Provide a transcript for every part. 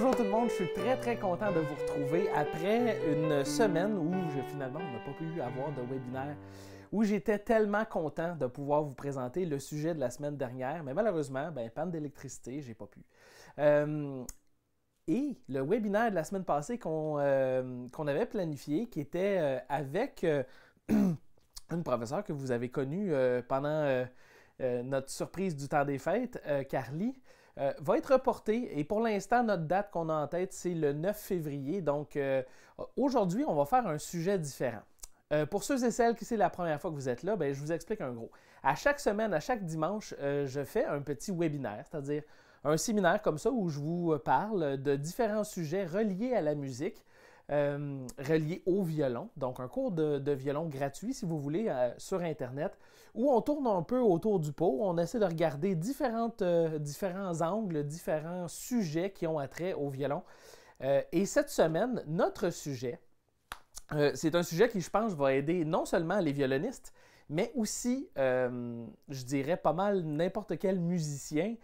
Bonjour tout le monde, je suis très très content de vous retrouver après une semaine où je, finalement on n'a pas pu avoir de webinaire, où j'étais tellement content de pouvoir vous présenter le sujet de la semaine dernière, mais malheureusement, ben, panne d'électricité, j'ai pas pu. Euh, et le webinaire de la semaine passée qu'on euh, avait planifié, qui était euh, avec une professeure que vous avez connue pendant notre surprise du temps des fêtes, Carly. Euh, va être reporté. Et pour l'instant, notre date qu'on a en tête, c'est le 9 février. Donc euh, aujourd'hui, on va faire un sujet différent. Euh, pour ceux et celles qui c'est la première fois que vous êtes là, ben, je vous explique un gros. À chaque semaine, à chaque dimanche, je fais un petit webinaire, c'est-à-dire un séminaire comme ça où je vous parle de différents sujets reliés à la musique euh, relié au violon. Donc, un cours de, violon gratuit, si vous voulez, euh, sur Internet, où on tourne un peu autour du pot. On essaie de regarder différentes, euh, différents angles, différents sujets qui ont attrait au violon. et cette semaine, notre sujet, c'est un sujet qui, je pense, va aider non seulement les violonistes, mais aussi, je dirais pas mal n'importe quel musicien,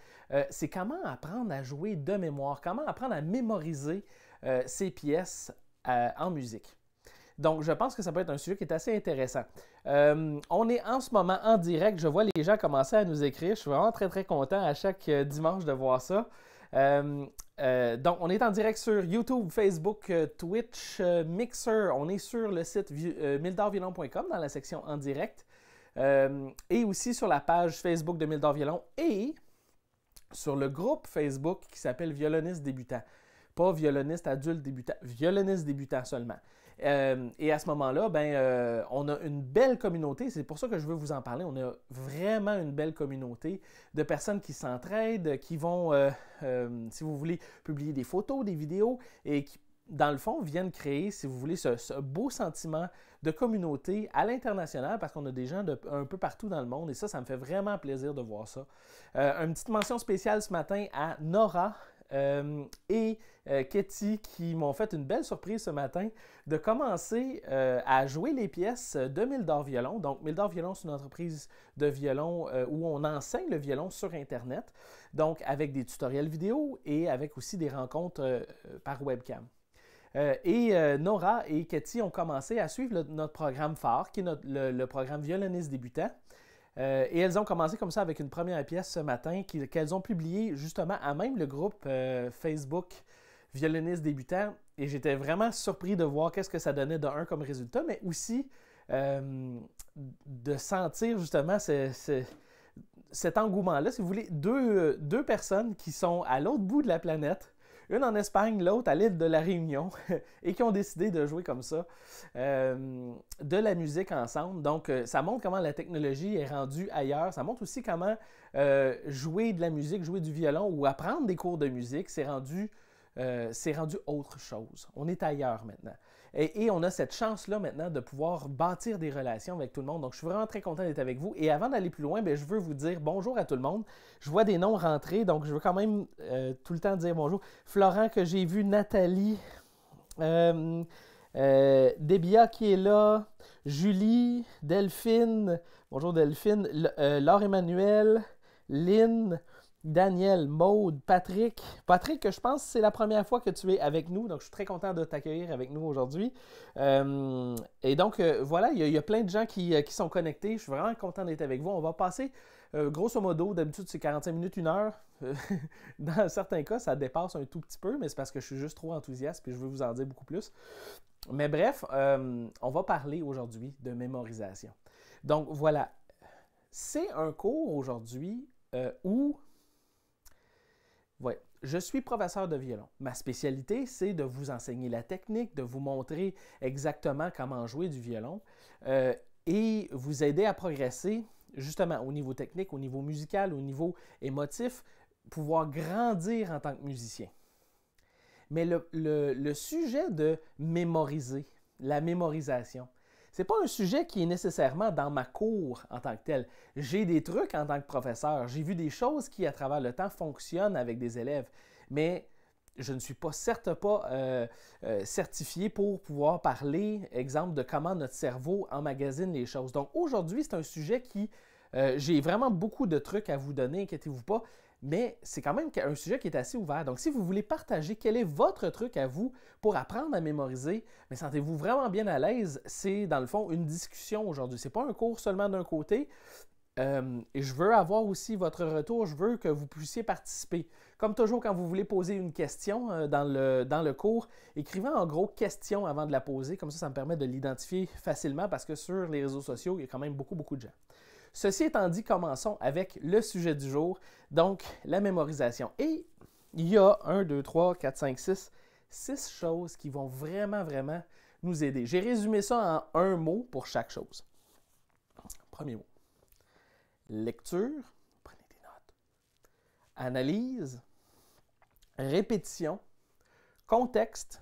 c'est comment apprendre à jouer de mémoire, comment apprendre à mémoriser ces pièces euh, en musique. Donc, je pense que ça peut être un sujet qui est assez intéressant. Euh, on est en ce moment en direct. Je vois les gens commencer à nous écrire. Je suis vraiment très, très content à chaque euh, dimanche de voir ça. donc, on est en direct sur YouTube, Facebook, Twitch, Mixer. On est sur le site mildorviolon.com dans la section en direct. et aussi sur la page Facebook de Mildor Violon et sur le groupe Facebook qui s'appelle Violoniste débutant. Pas violoniste adulte débutant, violoniste débutant seulement. Euh, et à ce moment-là, ben, euh, on a une belle communauté. C'est pour ça que je veux vous en parler. On a vraiment une belle communauté de personnes qui s'entraident, qui vont, euh, si vous voulez, publier des photos, des vidéos et qui, dans le fond, viennent créer, si vous voulez, ce, beau sentiment de communauté à l'international parce qu'on a des gens un peu partout dans le monde et ça, ça me fait vraiment plaisir de voir ça. une petite mention spéciale ce matin à Nora euh, et euh, Katie qui m'ont fait une belle surprise ce matin de commencer euh, à jouer les pièces de Mildor Violon. Donc, Mildor Violon, c'est une entreprise de violon où on enseigne le violon sur Internet, donc avec des tutoriels vidéo et avec aussi des rencontres par webcam. et Nora et Katie ont commencé à suivre notre programme phare, qui est le, programme violoniste débutant. Euh, et elles ont commencé comme ça avec une première pièce ce matin qu'elles ont publiée justement à même le groupe euh, Facebook Violoniste débutant. Et j'étais vraiment surpris de voir qu'est-ce que ça donnait de un comme résultat, mais aussi euh, de sentir justement cet engouement-là. Si vous voulez, deux, deux personnes qui sont à l'autre bout de la planète une en Espagne, l'autre à l'île de la Réunion, et qui ont décidé de jouer comme ça euh, de la musique ensemble. Donc, euh, ça montre comment la technologie est rendue ailleurs. Ça montre aussi comment euh, jouer de la musique, jouer du violon ou apprendre des cours de musique, c'est rendu, rendu autre chose. On est ailleurs maintenant. Et, on a cette chance-là maintenant de pouvoir bâtir des relations avec tout le monde. Donc, je suis vraiment très content d'être avec vous. Et avant d'aller plus loin, ben, je veux vous dire bonjour à tout le monde. Je vois des noms rentrer, donc je veux quand même euh, tout le temps dire bonjour. Florent que j'ai vu, Nathalie, euh, euh, Debia qui est là, Julie, Delphine, bonjour Delphine, Laure Emmanuel, Lynn, Daniel, Maude, Patrick. Patrick, je pense que c'est la première fois que tu es avec nous, donc je suis très content de t'accueillir avec nous aujourd'hui. Euh, et donc, euh, voilà, il y, a plein de gens euh, qui, sont connectés. Je suis vraiment content d'être avec vous. On va passer, grosso modo, d'habitude c'est 45 minutes, une heure. Dans certains cas, ça dépasse un tout petit peu, mais c'est parce que je suis juste trop enthousiaste et je veux vous en dire beaucoup plus. Mais bref, on va parler aujourd'hui de mémorisation. Donc, voilà. C'est un cours aujourd'hui où je suis professeur de violon. Ma spécialité, c'est de vous enseigner la technique, de vous montrer exactement comment jouer du violon euh, et vous aider à progresser justement au niveau technique, au niveau musical, au niveau émotif, pouvoir grandir en tant que musicien. Mais le sujet de mémoriser, la mémorisation, n'est pas un sujet qui est nécessairement dans ma cour en tant que tel. J'ai des trucs en tant que professeur. J'ai vu des choses qui, à travers le temps, fonctionnent avec des élèves. Mais je ne suis pas certes pas euh, euh, certifié pour pouvoir parler, exemple, de comment notre cerveau emmagasine les choses. Donc aujourd'hui, c'est un sujet qui, euh, j'ai vraiment beaucoup de trucs à vous donner, inquiétez-vous pas mais c'est quand même un sujet qui est assez ouvert. Donc, si vous voulez partager quel est votre truc à vous pour apprendre à mémoriser, mais sentez-vous vraiment bien à l'aise. C'est dans le fond une discussion aujourd'hui. n'est pas un cours seulement d'un côté. Euh, et je veux avoir aussi votre retour. Je veux que vous puissiez participer. Comme toujours, quand vous voulez poser une question euh, dans, le, dans le cours, écrivez en gros question avant de la poser. Comme ça, ça me permet de l'identifier facilement parce que sur les réseaux sociaux, il y a quand même beaucoup, beaucoup de gens. Ceci étant dit, commençons avec le sujet du jour, donc la mémorisation. Et il y a 1, 2, 3, 4, 5, 6, 6 choses qui vont vraiment, vraiment nous aider. J'ai résumé ça en un mot pour chaque chose. Premier mot. Lecture, prenez des notes. Analyse, répétition, contexte,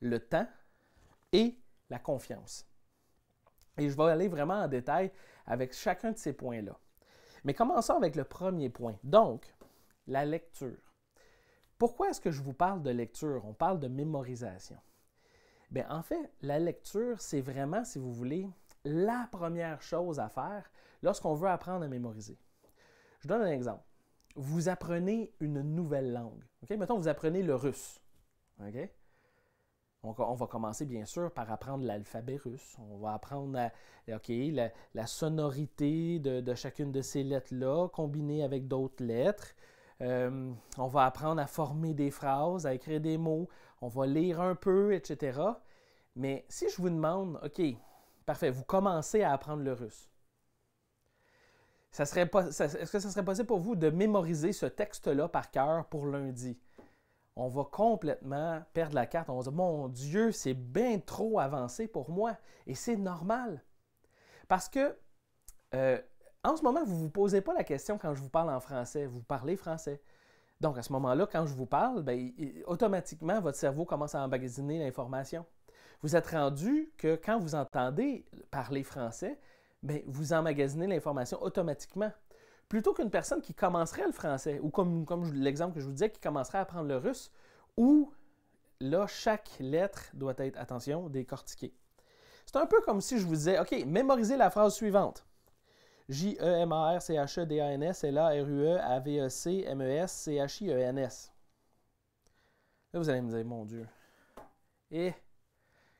le temps et la confiance. Et je vais aller vraiment en détail avec chacun de ces points-là. Mais commençons avec le premier point. Donc, la lecture. Pourquoi est-ce que je vous parle de lecture? On parle de mémorisation. Bien, en fait, la lecture, c'est vraiment, si vous voulez, la première chose à faire lorsqu'on veut apprendre à mémoriser. Je donne un exemple. Vous apprenez une nouvelle langue. OK? Mettons, vous apprenez le russe. OK? On, va commencer bien sûr par apprendre l'alphabet russe. On va apprendre à, la, sonorité de, chacune de ces lettres-là, combinée avec d'autres lettres. Euh, on va apprendre à former des phrases, à écrire des mots. On va lire un peu, etc. Mais si je vous demande, OK, parfait, vous commencez à apprendre le russe. Est-ce que ça serait possible pour vous de mémoriser ce texte-là par cœur pour lundi? on va complètement perdre la carte. On va dire, mon Dieu, c'est bien trop avancé pour moi. Et c'est normal. Parce que euh, en ce moment, vous ne vous posez pas la question quand je vous parle en français. Vous parlez français. Donc, à ce moment-là, quand je vous parle, ben, automatiquement, votre cerveau commence à emmagasiner l'information. Vous êtes rendu que quand vous entendez parler français, bien, vous emmagasinez l'information automatiquement plutôt qu'une personne qui commencerait le français, ou comme, comme l'exemple que je vous disais, qui commencerait à apprendre le russe, où là, chaque lettre doit être, attention, décortiquée. C'est un peu comme si je vous disais, OK, mémorisez la phrase suivante. J-E-M-A-R-C-H-E-D-A-N-S-L-A-R-U-E-A-V-E-C-M-E-S-C-H-I-E-N-S. Là, vous allez me dire, mon Dieu, et eh,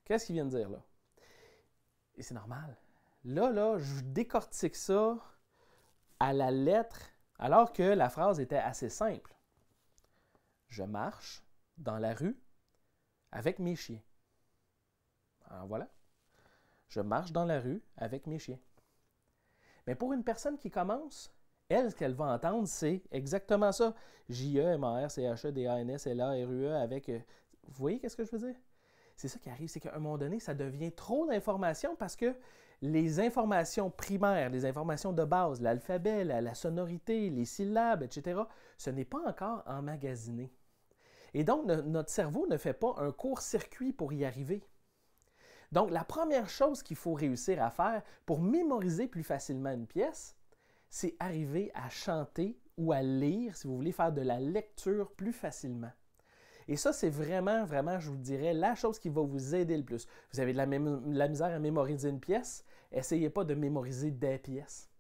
qu'est-ce qu'il vient de dire là? Et c'est normal. Là, là, je décortique ça à la lettre, alors que la phrase était assez simple. Je marche dans la rue avec mes chiens. Ah, voilà. Je marche dans la rue avec mes chiens. Mais pour une personne qui commence, elle, ce qu'elle va entendre, c'est exactement ça. J-E-M-A-R-C-H-E-D-A-N-S-L-A-R-U-E avec. Euh, vous voyez qu'est-ce que je veux dire? C'est ça qui arrive, c'est qu'à un moment donné, ça devient trop d'informations parce que les informations primaires, les informations de base, l'alphabet, la, sonorité, les syllabes, etc., ce n'est pas encore emmagasiné. Et donc, notre cerveau ne fait pas un court-circuit pour y arriver. Donc, la première chose qu'il faut réussir à faire pour mémoriser plus facilement une pièce, c'est arriver à chanter ou à lire, si vous voulez faire de la lecture plus facilement. Et ça, c'est vraiment, vraiment, je vous dirais, la chose qui va vous aider le plus. Vous avez de la, misère à mémoriser une pièce, essayez pas de mémoriser des pièces.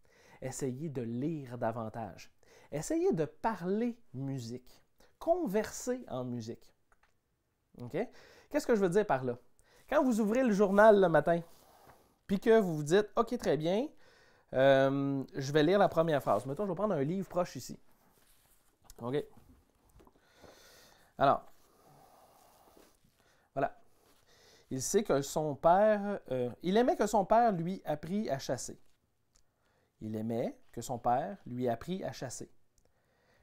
Essayez de lire davantage. Essayez de parler musique. Converser en musique. OK? Qu'est-ce que je veux dire par là? Quand vous ouvrez le journal le matin, puis que vous vous dites, OK, très bien, euh, je vais lire la première phrase. Mettons, je vais prendre un livre proche ici. OK. Alors, Il sait que son père. Euh, il aimait que son père lui apprit à chasser. Il aimait que son père lui apprit à chasser.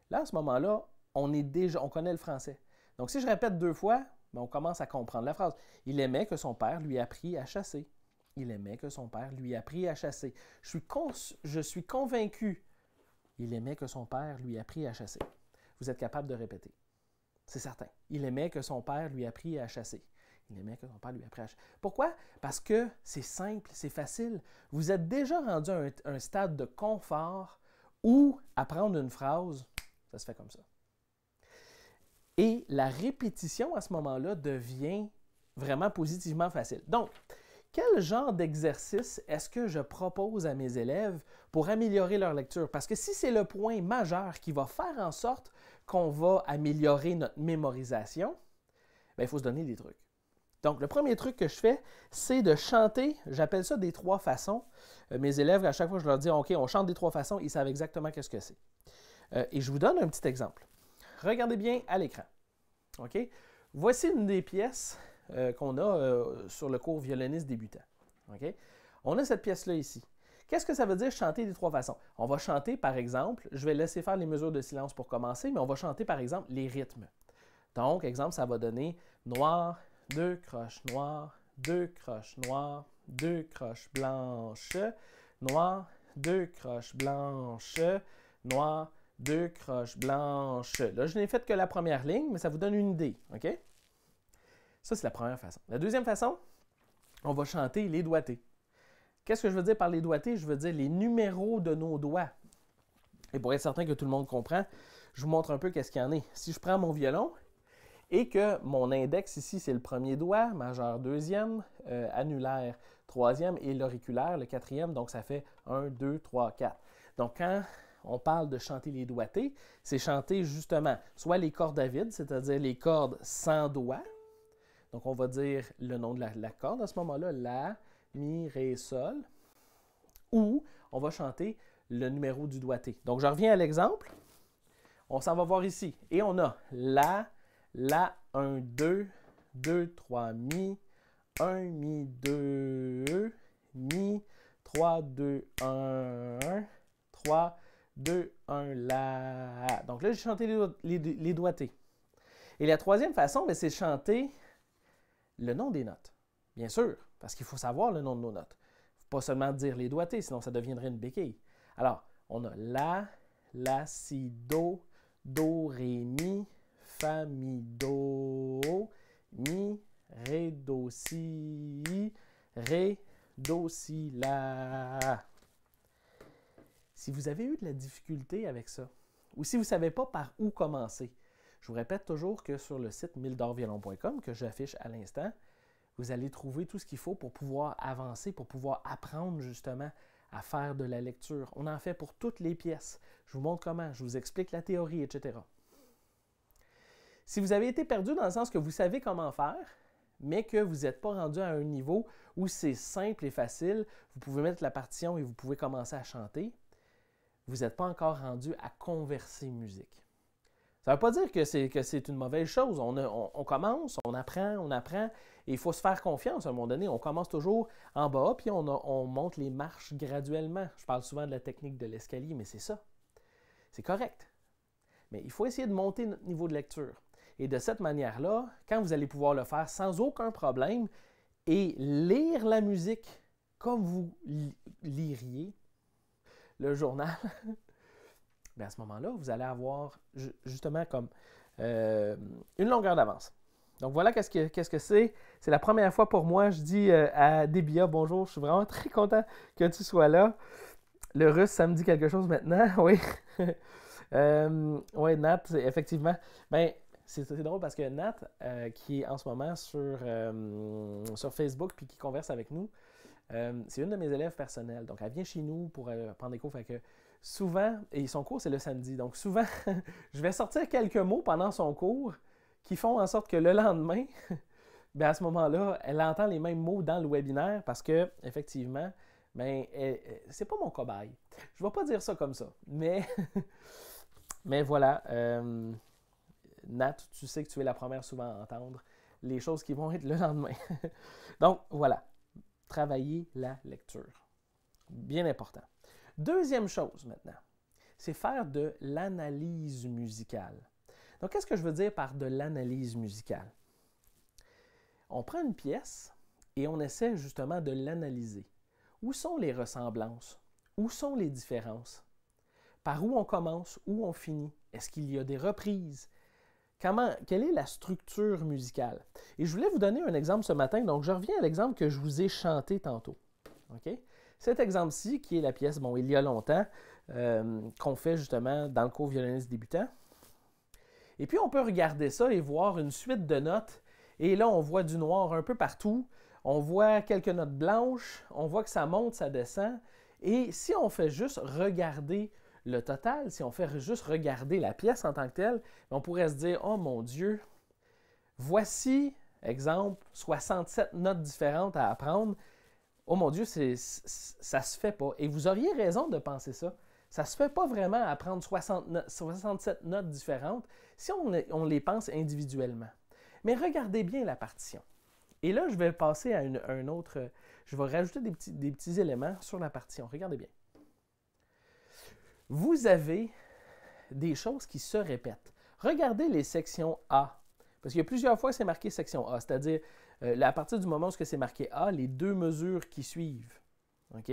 Là, à ce moment-là, on est déjà, on connaît le français. Donc, si je répète deux fois, ben, on commence à comprendre la phrase. Il aimait que son père lui apprit à chasser. Il aimait que son père lui apprit à chasser. Je suis, je suis convaincu. Il aimait que son père lui apprit à chasser. Vous êtes capable de répéter. C'est certain. Il aimait que son père lui apprit à chasser. Il bien que pas lui après. Pourquoi? Parce que c'est simple, c'est facile. Vous êtes déjà rendu à un, stade de confort où apprendre une phrase, ça se fait comme ça. Et la répétition à ce moment-là devient vraiment positivement facile. Donc, quel genre d'exercice est-ce que je propose à mes élèves pour améliorer leur lecture? Parce que si c'est le point majeur qui va faire en sorte qu'on va améliorer notre mémorisation, ben, il faut se donner des trucs. Donc, le premier truc que je fais, c'est de chanter, j'appelle ça des trois façons. Euh, mes élèves, à chaque fois, je leur dis, OK, on chante des trois façons, ils savent exactement qu'est-ce que c'est. Euh, et je vous donne un petit exemple. Regardez bien à l'écran. OK? Voici une des pièces euh, qu'on a sur le cours violoniste débutant. OK? On a cette pièce-là ici. Qu'est-ce que ça veut dire chanter des trois façons? On va chanter, par exemple, je vais laisser faire les mesures de silence pour commencer, mais on va chanter, par exemple, les rythmes. Donc, exemple, ça va donner noir, deux croches noires, deux croches noires, deux croches blanches, noires, deux croches blanches, noires, deux croches blanches. Là, je n'ai fait que la première ligne, mais ça vous donne une idée, OK? Ça, c'est la première façon. La deuxième façon, on va chanter les doigtés. Qu'est-ce que je veux dire par les doigtés? Je veux dire les numéros de nos doigts. Et pour être certain que tout le monde comprend, je vous montre un peu qu'est-ce qu'il y en est. Si je prends mon violon et que mon index ici, c'est le premier doigt, majeur deuxième, euh, annulaire troisième et l'auriculaire le quatrième, donc ça fait 1, 2, 3, 4. Donc quand on parle de chanter les doigtés, c'est chanter justement soit les cordes à vide, c'est-à-dire les cordes sans doigt. Donc on va dire le nom de la, la corde à ce moment-là, la, mi, ré, sol. Ou on va chanter le numéro du doigté. Donc je reviens à l'exemple. On s'en va voir ici. Et on a la, la 1, 2, 2, 3, mi, 1, mi, 2, mi, 3, 2, 1, 1, 3, 2, 1, la. Donc là, j'ai chanté les, do doigtés. Et la troisième façon, ben, c'est chanter le nom des notes. Bien sûr, parce qu'il faut savoir le nom de nos notes. Il ne Faut pas seulement dire les doigtés, sinon ça deviendrait une béquille. Alors, on a la, la, si, do, do, ré, mi, fa, mi, do, mi, ré, do, si, ré, do, si, la. Si vous avez eu de la difficulté avec ça, ou si vous ne savez pas par où commencer, je vous répète toujours que sur le site mildorviolon.com que j'affiche à l'instant, vous allez trouver tout ce qu'il faut pour pouvoir avancer, pour pouvoir apprendre justement à faire de la lecture. On en fait pour toutes les pièces. Je vous montre comment, je vous explique la théorie, etc. Si vous avez été perdu dans le sens que vous savez comment faire, mais que vous n'êtes pas rendu à un niveau où c'est simple et facile, vous pouvez mettre la partition et vous pouvez commencer à chanter, vous n'êtes pas encore rendu à converser musique. Ça ne veut pas dire que c'est une mauvaise chose. On, commence, on apprend, on apprend, et il faut se faire confiance à un moment donné. On commence toujours en bas, puis on monte les marches graduellement. Je parle souvent de la technique de l'escalier, mais c'est ça. C'est correct. Mais il faut essayer de monter notre niveau de lecture. Et de cette manière-là, quand vous allez pouvoir le faire sans aucun problème et lire la musique comme vous liriez le journal, ben, à ce moment-là, vous allez avoir justement comme euh, une longueur d'avance. Donc voilà qu'est-ce que qu'est-ce c'est. C'est la première fois pour moi. Je dis euh, à Debia, bonjour. Je suis vraiment très content que tu sois là. Le russe, ça me dit quelque chose maintenant, oui. Euh, oui, Nat, effectivement. Ben, c'est drôle parce que Nat, euh, qui est en ce moment sur, euh, sur Facebook puis qui converse avec nous, euh, c'est une de mes élèves personnelles. Donc, elle vient chez nous pour prendre des cours. Fait que souvent, et son cours, c'est le samedi. Donc, souvent, je vais sortir quelques mots pendant son cours qui font en sorte que le lendemain, bien, à ce moment-là, elle entend les mêmes mots dans le webinaire parce que, effectivement, ben, c'est pas mon cobaye. Je ne vais pas dire ça comme ça. Mais, mais voilà. Nat, tu sais que tu es la première souvent à entendre les choses qui vont être le lendemain. Donc, voilà. Travailler la lecture. Bien important. Deuxième chose maintenant, c'est faire de l'analyse musicale. Donc, qu'est-ce que je veux dire par de l'analyse musicale? On prend une pièce et on essaie justement de l'analyser. Où sont les ressemblances? Où sont les différences? Par où on commence? Où on finit? Est-ce qu'il y a des reprises? quelle est la structure musicale? Et je voulais vous donner un exemple ce matin, donc je reviens à l'exemple que je vous ai chanté tantôt. Cet exemple-ci, qui est la pièce, bon, il y a longtemps, euh, qu'on fait justement dans le cours violoniste débutant. Et puis on peut regarder ça et voir une suite de notes. Et là, on voit du noir un peu partout. On voit quelques notes blanches. On voit que ça monte, ça descend. Et si on fait juste regarder le total, si on fait juste regarder la pièce en tant que telle, on pourrait se dire, oh mon Dieu, voici, exemple, 67 notes différentes à apprendre. Oh mon Dieu, c'est, ça se fait pas. Et vous auriez raison de penser ça. Ça se fait pas vraiment apprendre 67 notes différentes si on, on les pense individuellement. Mais regardez bien la partition. Et là, je vais passer à un autre. Je vais rajouter des petits, des petits éléments sur la partition. Regardez bien vous avez des choses qui se répètent. Regardez les sections A, parce qu'il y a plusieurs fois c'est marqué section A, c'est-à-dire à euh, partir du moment où c'est marqué A, les deux mesures qui suivent. OK?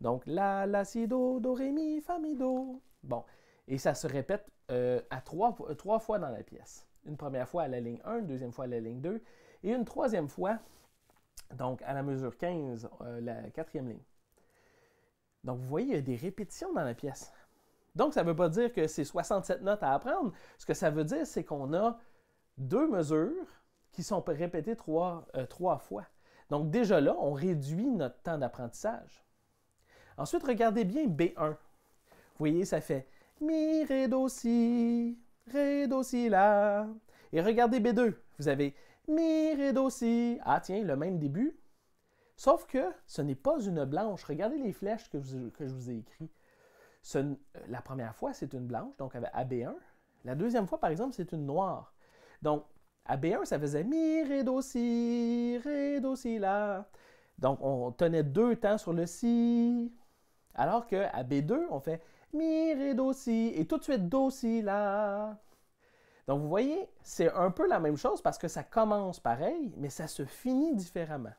Donc, La, La, Si, Do, Do, Ré, Mi, Fa, Mi, Do. Bon. Et ça se répète euh, à euh, trois, fois dans la pièce. Une première fois à la ligne 1, une deuxième fois à la ligne 2 et une troisième fois, donc à la mesure 15, la quatrième ligne. Donc, vous voyez, il y a des répétitions dans la pièce. Donc, ça ne veut pas dire que c'est 67 notes à apprendre. Ce que ça veut dire, c'est qu'on a deux mesures qui sont répétées euh, trois, fois. Donc, déjà là, on réduit notre temps d'apprentissage. Ensuite, regardez bien B1. Vous voyez, ça fait Mi, Ré, Do, Si, Ré, Do, Si, La. Et regardez B2. Vous avez Mi, Ré, Do, Si. Ah, tiens, le même début. Sauf que ce n'est pas une blanche. Regardez les flèches que je vous ai écrites. Euh, la première fois, c'est une blanche, donc avec AB1. La deuxième fois, par exemple, c'est une noire. Donc, AB1, ça faisait mi, ré, do, si, ré, do, si, la. Donc, on tenait deux temps sur le si. Alors que 2 on fait mi, ré, do, si, et tout de suite do, si, la. Donc, vous voyez, c'est un peu la même chose parce que ça commence pareil, mais ça se finit différemment.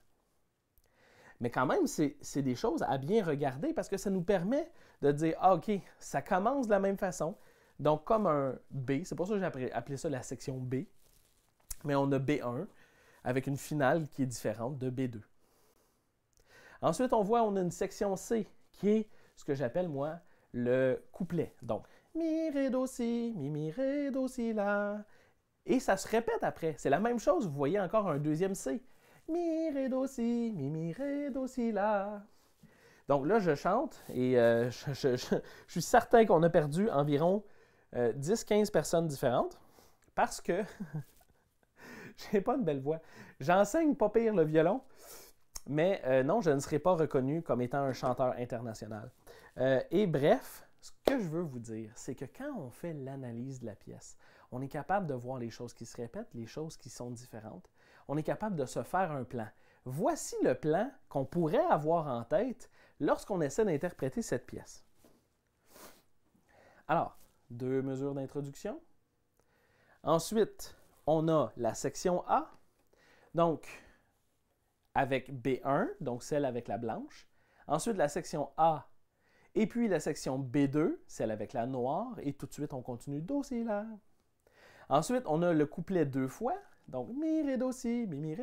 Mais quand même, c'est des choses à bien regarder parce que ça nous permet de dire, ah, OK, ça commence de la même façon. Donc, comme un B, c'est pour ça que j'ai appelé ça la section B. Mais on a B1 avec une finale qui est différente de B2. Ensuite, on voit, on a une section C qui est ce que j'appelle, moi, le couplet. Donc, mi, ré, do, si, mi, mi, ré, do, si, la. Et ça se répète après. C'est la même chose. Vous voyez encore un deuxième C. Mi, Ré, Do, Si, Mi, Mi, Donc là, je chante et euh, je, suis certain qu'on a perdu environ 10-15 euh, personnes différentes parce que j'ai pas une belle voix. J'enseigne pas pire le violon, mais euh, non, je ne serai pas reconnu comme étant un chanteur international. et bref, ce que je veux vous dire, c'est que quand on fait l'analyse de la pièce, on est capable de voir les choses qui se répètent, les choses qui sont différentes, on est capable de se faire un plan. Voici le plan qu'on pourrait avoir en tête lorsqu'on essaie d'interpréter cette pièce. Alors, deux mesures d'introduction. Ensuite, on a la section A, donc avec B1, donc celle avec la blanche. Ensuite, la section A et puis la section B2, celle avec la noire, et tout de suite on continue dossier là. Ensuite, on a le couplet deux fois, donc, mi, ré, mi, mi,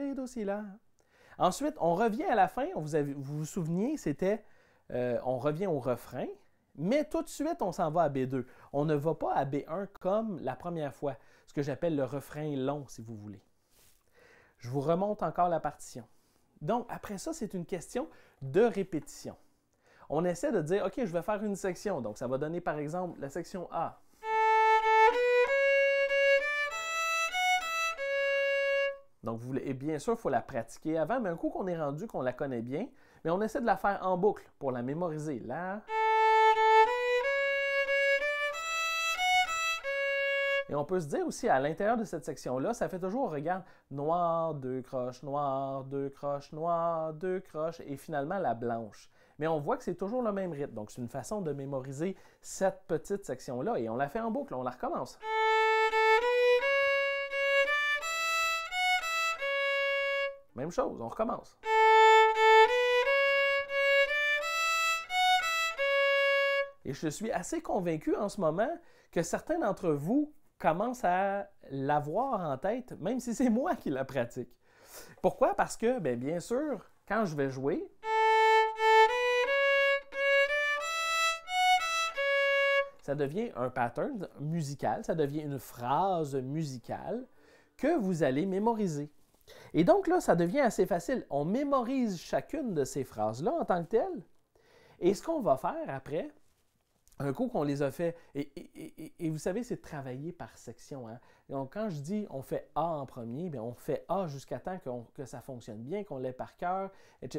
Ensuite, on revient à la fin. vous, vous vous souvenez, c'était euh, on revient au refrain, mais tout de suite, on s'en va à B2. On ne va pas à B1 comme la première fois, ce que j'appelle le refrain long, si vous voulez. Je vous remonte encore la partition. Donc, après ça, c'est une question de répétition. On essaie de dire, OK, je vais faire une section. Donc, ça va donner, par exemple, la section A. Donc, vous bien sûr, il faut la pratiquer avant, mais un coup qu'on est rendu, qu'on la connaît bien, mais on essaie de la faire en boucle pour la mémoriser. Là. Et on peut se dire aussi à l'intérieur de cette section-là, ça fait toujours, regarde, noir, deux croches, noir, deux croches, noir, deux croches, et finalement la blanche. Mais on voit que c'est toujours le même rythme. Donc, c'est une façon de mémoriser cette petite section-là et on la fait en boucle, on la recommence. Même chose, on recommence. Et je suis assez convaincu en ce moment que certains d'entre vous commencent à l'avoir en tête, même si c'est moi qui la pratique. Pourquoi? Parce que, bien, bien sûr, quand je vais jouer, ça devient un pattern musical, ça devient une phrase musicale que vous allez mémoriser. Et donc là, ça devient assez facile. On mémorise chacune de ces phrases-là en tant que telle. Et ce qu'on va faire après, un coup qu'on les a fait, et, vous savez, c'est travailler par section. Hein. Donc, quand je dis on fait A en premier, bien, on fait A jusqu'à temps que ça fonctionne bien, qu'on l'ait par cœur.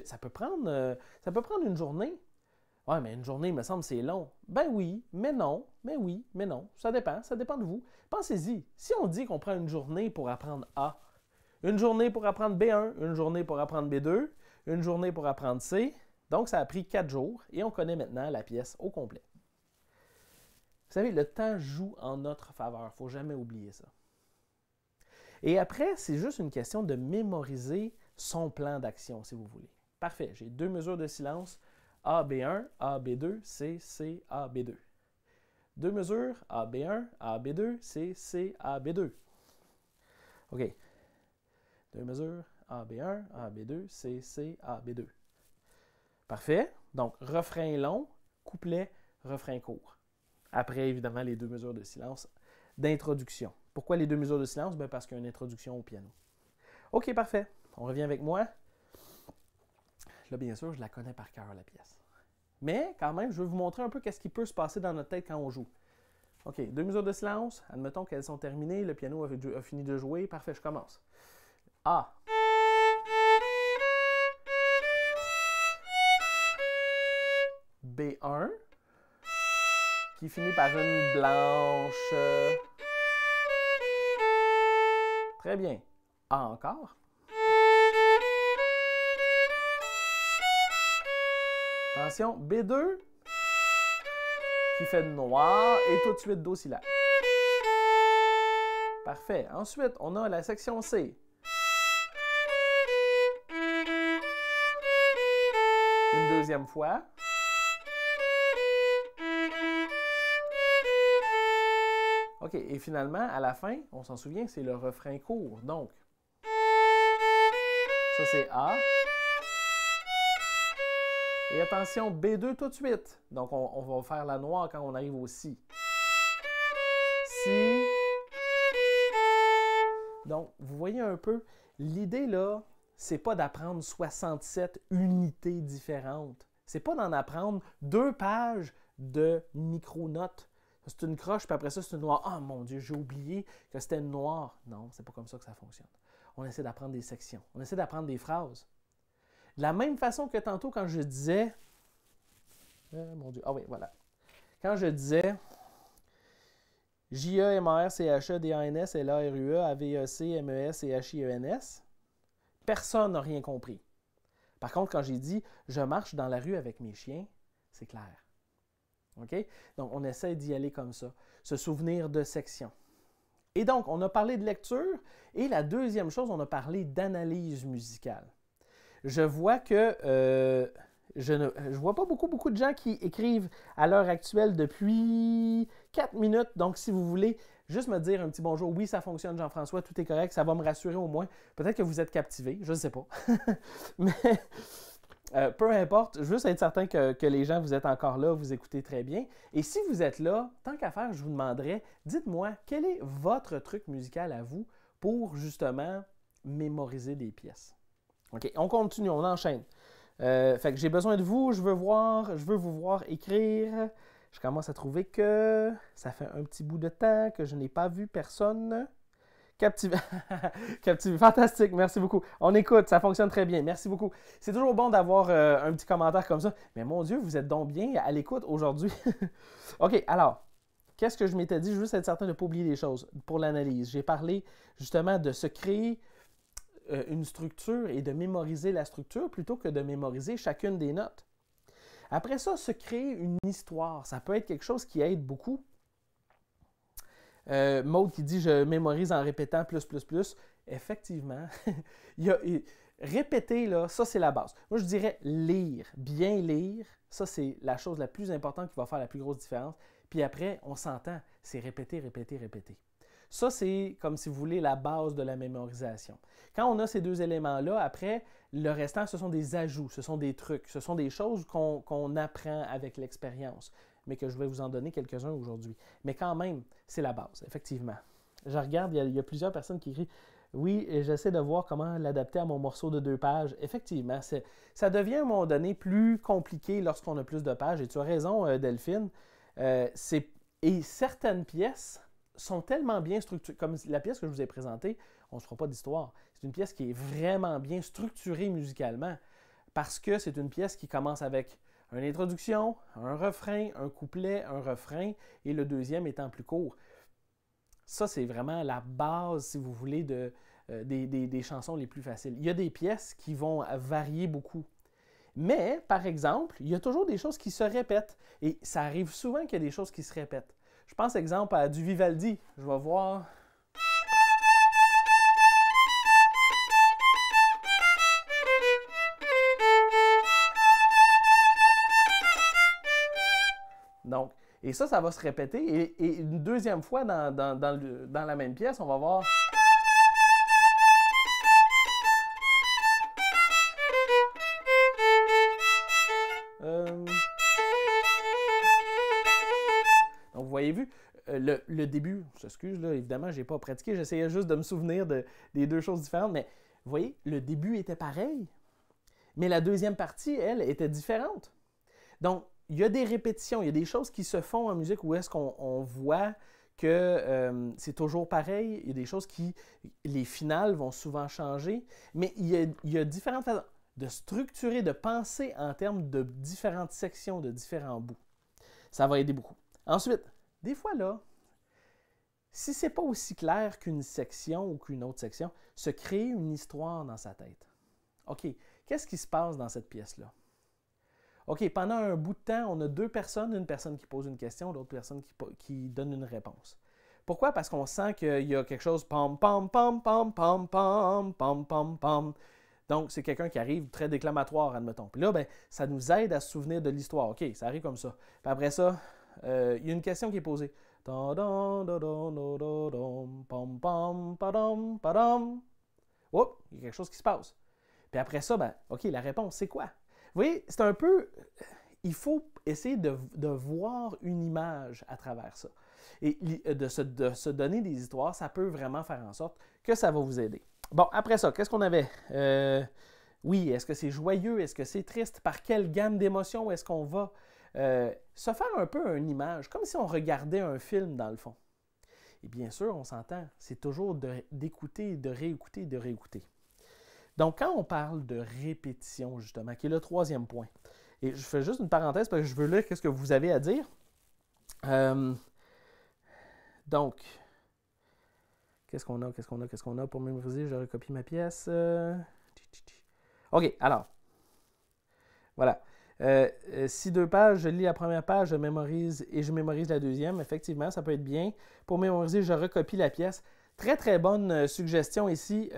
Ça peut, prendre, euh, ça peut prendre une journée. Oui, mais une journée, il me semble, c'est long. Ben oui, mais non, mais oui, mais non. Ça dépend, ça dépend de vous. Pensez-y. Si on dit qu'on prend une journée pour apprendre A, une journée pour apprendre B1, une journée pour apprendre B2, une journée pour apprendre C. Donc, ça a pris quatre jours et on connaît maintenant la pièce au complet. Vous savez, le temps joue en notre faveur. Il faut jamais oublier ça. Et après, c'est juste une question de mémoriser son plan d'action, si vous voulez. Parfait, j'ai deux mesures de silence, b 1 b 2 C, C, b 2 Deux mesures, b 1 b 2 C, C, b 2 OK, deux mesures, AB1, AB2, CC, AB2. Parfait. Donc, refrain long, couplet, refrain court. Après, évidemment, les deux mesures de silence d'introduction. Pourquoi les deux mesures de silence? Ben, parce qu'il y a une introduction au piano. OK, parfait. On revient avec moi. Là, bien sûr, je la connais par cœur, la pièce. Mais quand même, je vais vous montrer un peu qu'est-ce qui peut se passer dans notre tête quand on joue. OK, deux mesures de silence. Admettons qu'elles sont terminées. Le piano a fini de jouer. Parfait, je commence. A. B1 qui finit par une blanche. Très bien. A encore. Attention, B2 qui fait noir et tout de suite do Parfait. Ensuite, on a la section C. deuxième fois. OK, et finalement, à la fin, on s'en souvient, c'est le refrain court. Donc, ça c'est A. Et attention, B2 tout de suite. Donc, on, va faire la noire quand on arrive au Si. Si. Donc, vous voyez un peu, l'idée là, c'est pas d'apprendre 67 unités différentes. C'est pas d'en apprendre deux pages de micro-notes. C'est une croche, puis après ça, c'est une noire. Ah mon Dieu, j'ai oublié que c'était une noire. Non, c'est pas comme ça que ça fonctionne. On essaie d'apprendre des sections. On essaie d'apprendre des phrases. De la même façon que tantôt, quand je disais. Euh, mon Dieu. Ah oui, voilà. Quand je disais. j e m r c e L-A-R-U-E, A-V-E-C, M-E-S C H-I-E-N-S. Personne n'a rien compris. Par contre, quand j'ai dit je marche dans la rue avec mes chiens, c'est clair. OK? Donc, on essaie d'y aller comme ça, se souvenir de section. Et donc, on a parlé de lecture et la deuxième chose, on a parlé d'analyse musicale. Je vois que euh, je ne vois pas beaucoup, beaucoup de gens qui écrivent à l'heure actuelle depuis 4 minutes. Donc, si vous voulez juste me dire un petit bonjour, oui, ça fonctionne, Jean-François, tout est correct, ça va me rassurer au moins. Peut-être que vous êtes captivé, je ne sais pas. Mais euh, peu importe, juste être certain que, que, les gens, vous êtes encore là, vous écoutez très bien. Et si vous êtes là, tant qu'à faire, je vous demanderais, dites-moi, quel est votre truc musical à vous pour justement mémoriser des pièces? OK, on continue, on enchaîne. Euh, fait que j'ai besoin de vous, je veux voir, je veux vous voir écrire. Je commence à trouver que ça fait un petit bout de temps que je n'ai pas vu personne. Captivé. Fantastique. Merci beaucoup. On écoute. Ça fonctionne très bien. Merci beaucoup. C'est toujours bon d'avoir euh, un petit commentaire comme ça. Mais mon Dieu, vous êtes donc bien à l'écoute aujourd'hui. OK. Alors, qu'est-ce que je m'étais dit? Je veux juste être certain de ne pas oublier les choses pour l'analyse. J'ai parlé justement de secret euh, une structure et de mémoriser la structure plutôt que de mémoriser chacune des notes. Après ça, se créer une histoire, ça peut être quelque chose qui aide beaucoup. Euh, Maud qui dit je mémorise en répétant plus plus plus. Effectivement, il y a, répéter là, ça c'est la base. Moi je dirais lire, bien lire, ça c'est la chose la plus importante qui va faire la plus grosse différence. Puis après, on s'entend, c'est répéter, répéter, répéter. Ça, c'est comme si vous voulez la base de la mémorisation. Quand on a ces deux éléments-là, après, le restant, ce sont des ajouts, ce sont des trucs, ce sont des choses qu'on apprend avec l'expérience, mais que je vais vous en donner quelques-uns aujourd'hui. Mais quand même, c'est la base, effectivement. Je regarde, il y, a, plusieurs personnes qui écrivent oui, j'essaie de voir comment l'adapter à mon morceau de deux pages. Effectivement, ça devient à un moment donné plus compliqué lorsqu'on a plus de pages. Et tu as raison, euh, Delphine. Euh, et certaines pièces, sont tellement bien structurés. Comme la pièce que je vous ai présentée, on ne se fera pas d'histoire. C'est une pièce qui est vraiment bien structurée musicalement parce que c'est une pièce qui commence avec une introduction, un refrain, un couplet, un refrain et le deuxième étant plus court. Ça, c'est vraiment la base, si vous voulez, de, euh, des chansons les plus faciles. Il y a des pièces qui vont varier beaucoup. Mais, par exemple, il y a toujours des choses qui se répètent. Et ça arrive souvent qu'il y a des choses qui se répètent. Je pense, exemple, à du Vivaldi. Je vais voir. Donc, et ça, ça va se répéter. Et, une deuxième fois dans la même pièce, on va voir. vu, euh, le, début, s'excuse, là, évidemment, je pas pratiqué, j'essayais juste de me souvenir des deux choses différentes, mais vous voyez, le début était pareil, mais la deuxième partie, elle, était différente. Donc, il y a des répétitions, il y a des choses qui se font en musique où est-ce qu'on voit que euh, c'est toujours pareil, il y a des choses qui, les finales vont souvent changer, mais il y a, il y a différentes façons de structurer, de penser en termes de différentes sections, de différents bouts. Ça va aider beaucoup. Ensuite, des fois, là, si ce n'est pas aussi clair qu'une section ou qu'une autre section, se crée une histoire dans sa tête. OK, qu'est-ce qui se passe dans cette pièce-là? OK, pendant un bout de temps, on a deux personnes, une personne qui pose une question, l'autre personne qui, donne une réponse. Pourquoi? Parce qu'on sent qu'il y a quelque chose pam pam pam pam pam pam pam pam pam. Donc, c'est quelqu'un qui arrive très déclamatoire, admettons. Puis là, ben, ça nous aide à se souvenir de l'histoire. OK, ça arrive comme ça. Puis après ça, euh, il y a une question qui est posée. il y a quelque chose qui se passe. Puis après ça, ben, OK, la réponse, c'est quoi? Vous voyez, c'est un peu. Il faut essayer de, voir une image à travers ça. Et euh, de se, donner des histoires, ça peut vraiment faire en sorte que ça va vous aider. Bon, après ça, qu'est-ce qu'on avait? Euh, oui, est-ce que c'est joyeux? Est-ce que c'est triste? Par quelle gamme d'émotions est-ce qu'on va? Euh, se faire un peu une image, comme si on regardait un film dans le fond. Et bien sûr, on s'entend, c'est toujours d'écouter, de, réécouter, de réécouter. Donc, quand on parle de répétition, justement, qui est le troisième point, et je fais juste une parenthèse parce que je veux lire qu'est-ce que vous avez à dire. Euh, donc, qu'est-ce qu'on a, qu'est-ce qu'on a, qu'est-ce qu'on a pour mémoriser? Je recopie ma pièce. Euh, OK, alors. Voilà. Euh, euh, si deux pages, je lis la première page, je mémorise et je mémorise la deuxième. Effectivement, ça peut être bien. Pour mémoriser, je recopie la pièce. Très, très bonne euh, suggestion ici.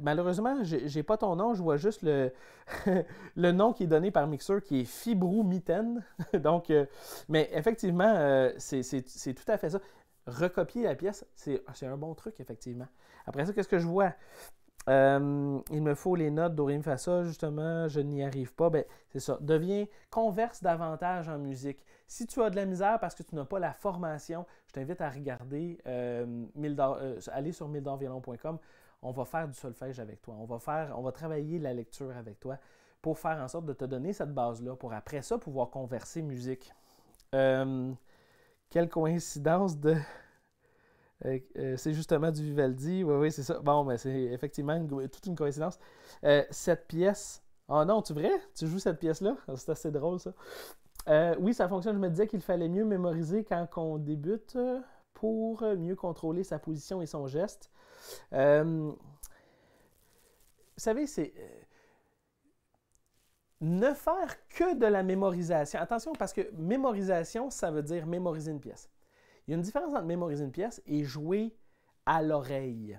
malheureusement, je n'ai pas ton nom, je vois juste le, le nom qui est donné par Mixer qui est Fibroumiten. Donc, mais effectivement, c'est tout à fait ça. Recopier la pièce, c'est un bon truc, effectivement. Après ça, qu'est-ce que je vois? Euh, il me faut les notes d'Orim Fassa, justement, je n'y arrive pas. Ben, c'est ça. Deviens, converse davantage en musique. Si tu as de la misère parce que tu n'as pas la formation, je t'invite à regarder, euh, euh, aller sur mildorviolon.com. On va faire du solfège avec toi. On va, faire, on va travailler la lecture avec toi pour faire en sorte de te donner cette base-là pour après ça pouvoir converser musique. quelle coïncidence de euh, euh, c'est justement du Vivaldi. Oui, oui, c'est ça. Bon, mais c'est effectivement toute une coïncidence. Euh, cette pièce. Oh non, tu vrai? Tu joues cette pièce-là? Ah, c'est assez drôle, ça. oui, ça fonctionne. Je me disais qu'il fallait mieux mémoriser quand on débute pour mieux contrôler sa position et son geste. vous savez, c'est ne faire que de la mémorisation. Attention, parce que mémorisation, ça veut dire mémoriser une pièce. Il y a une différence entre mémoriser une pièce et jouer à l'oreille.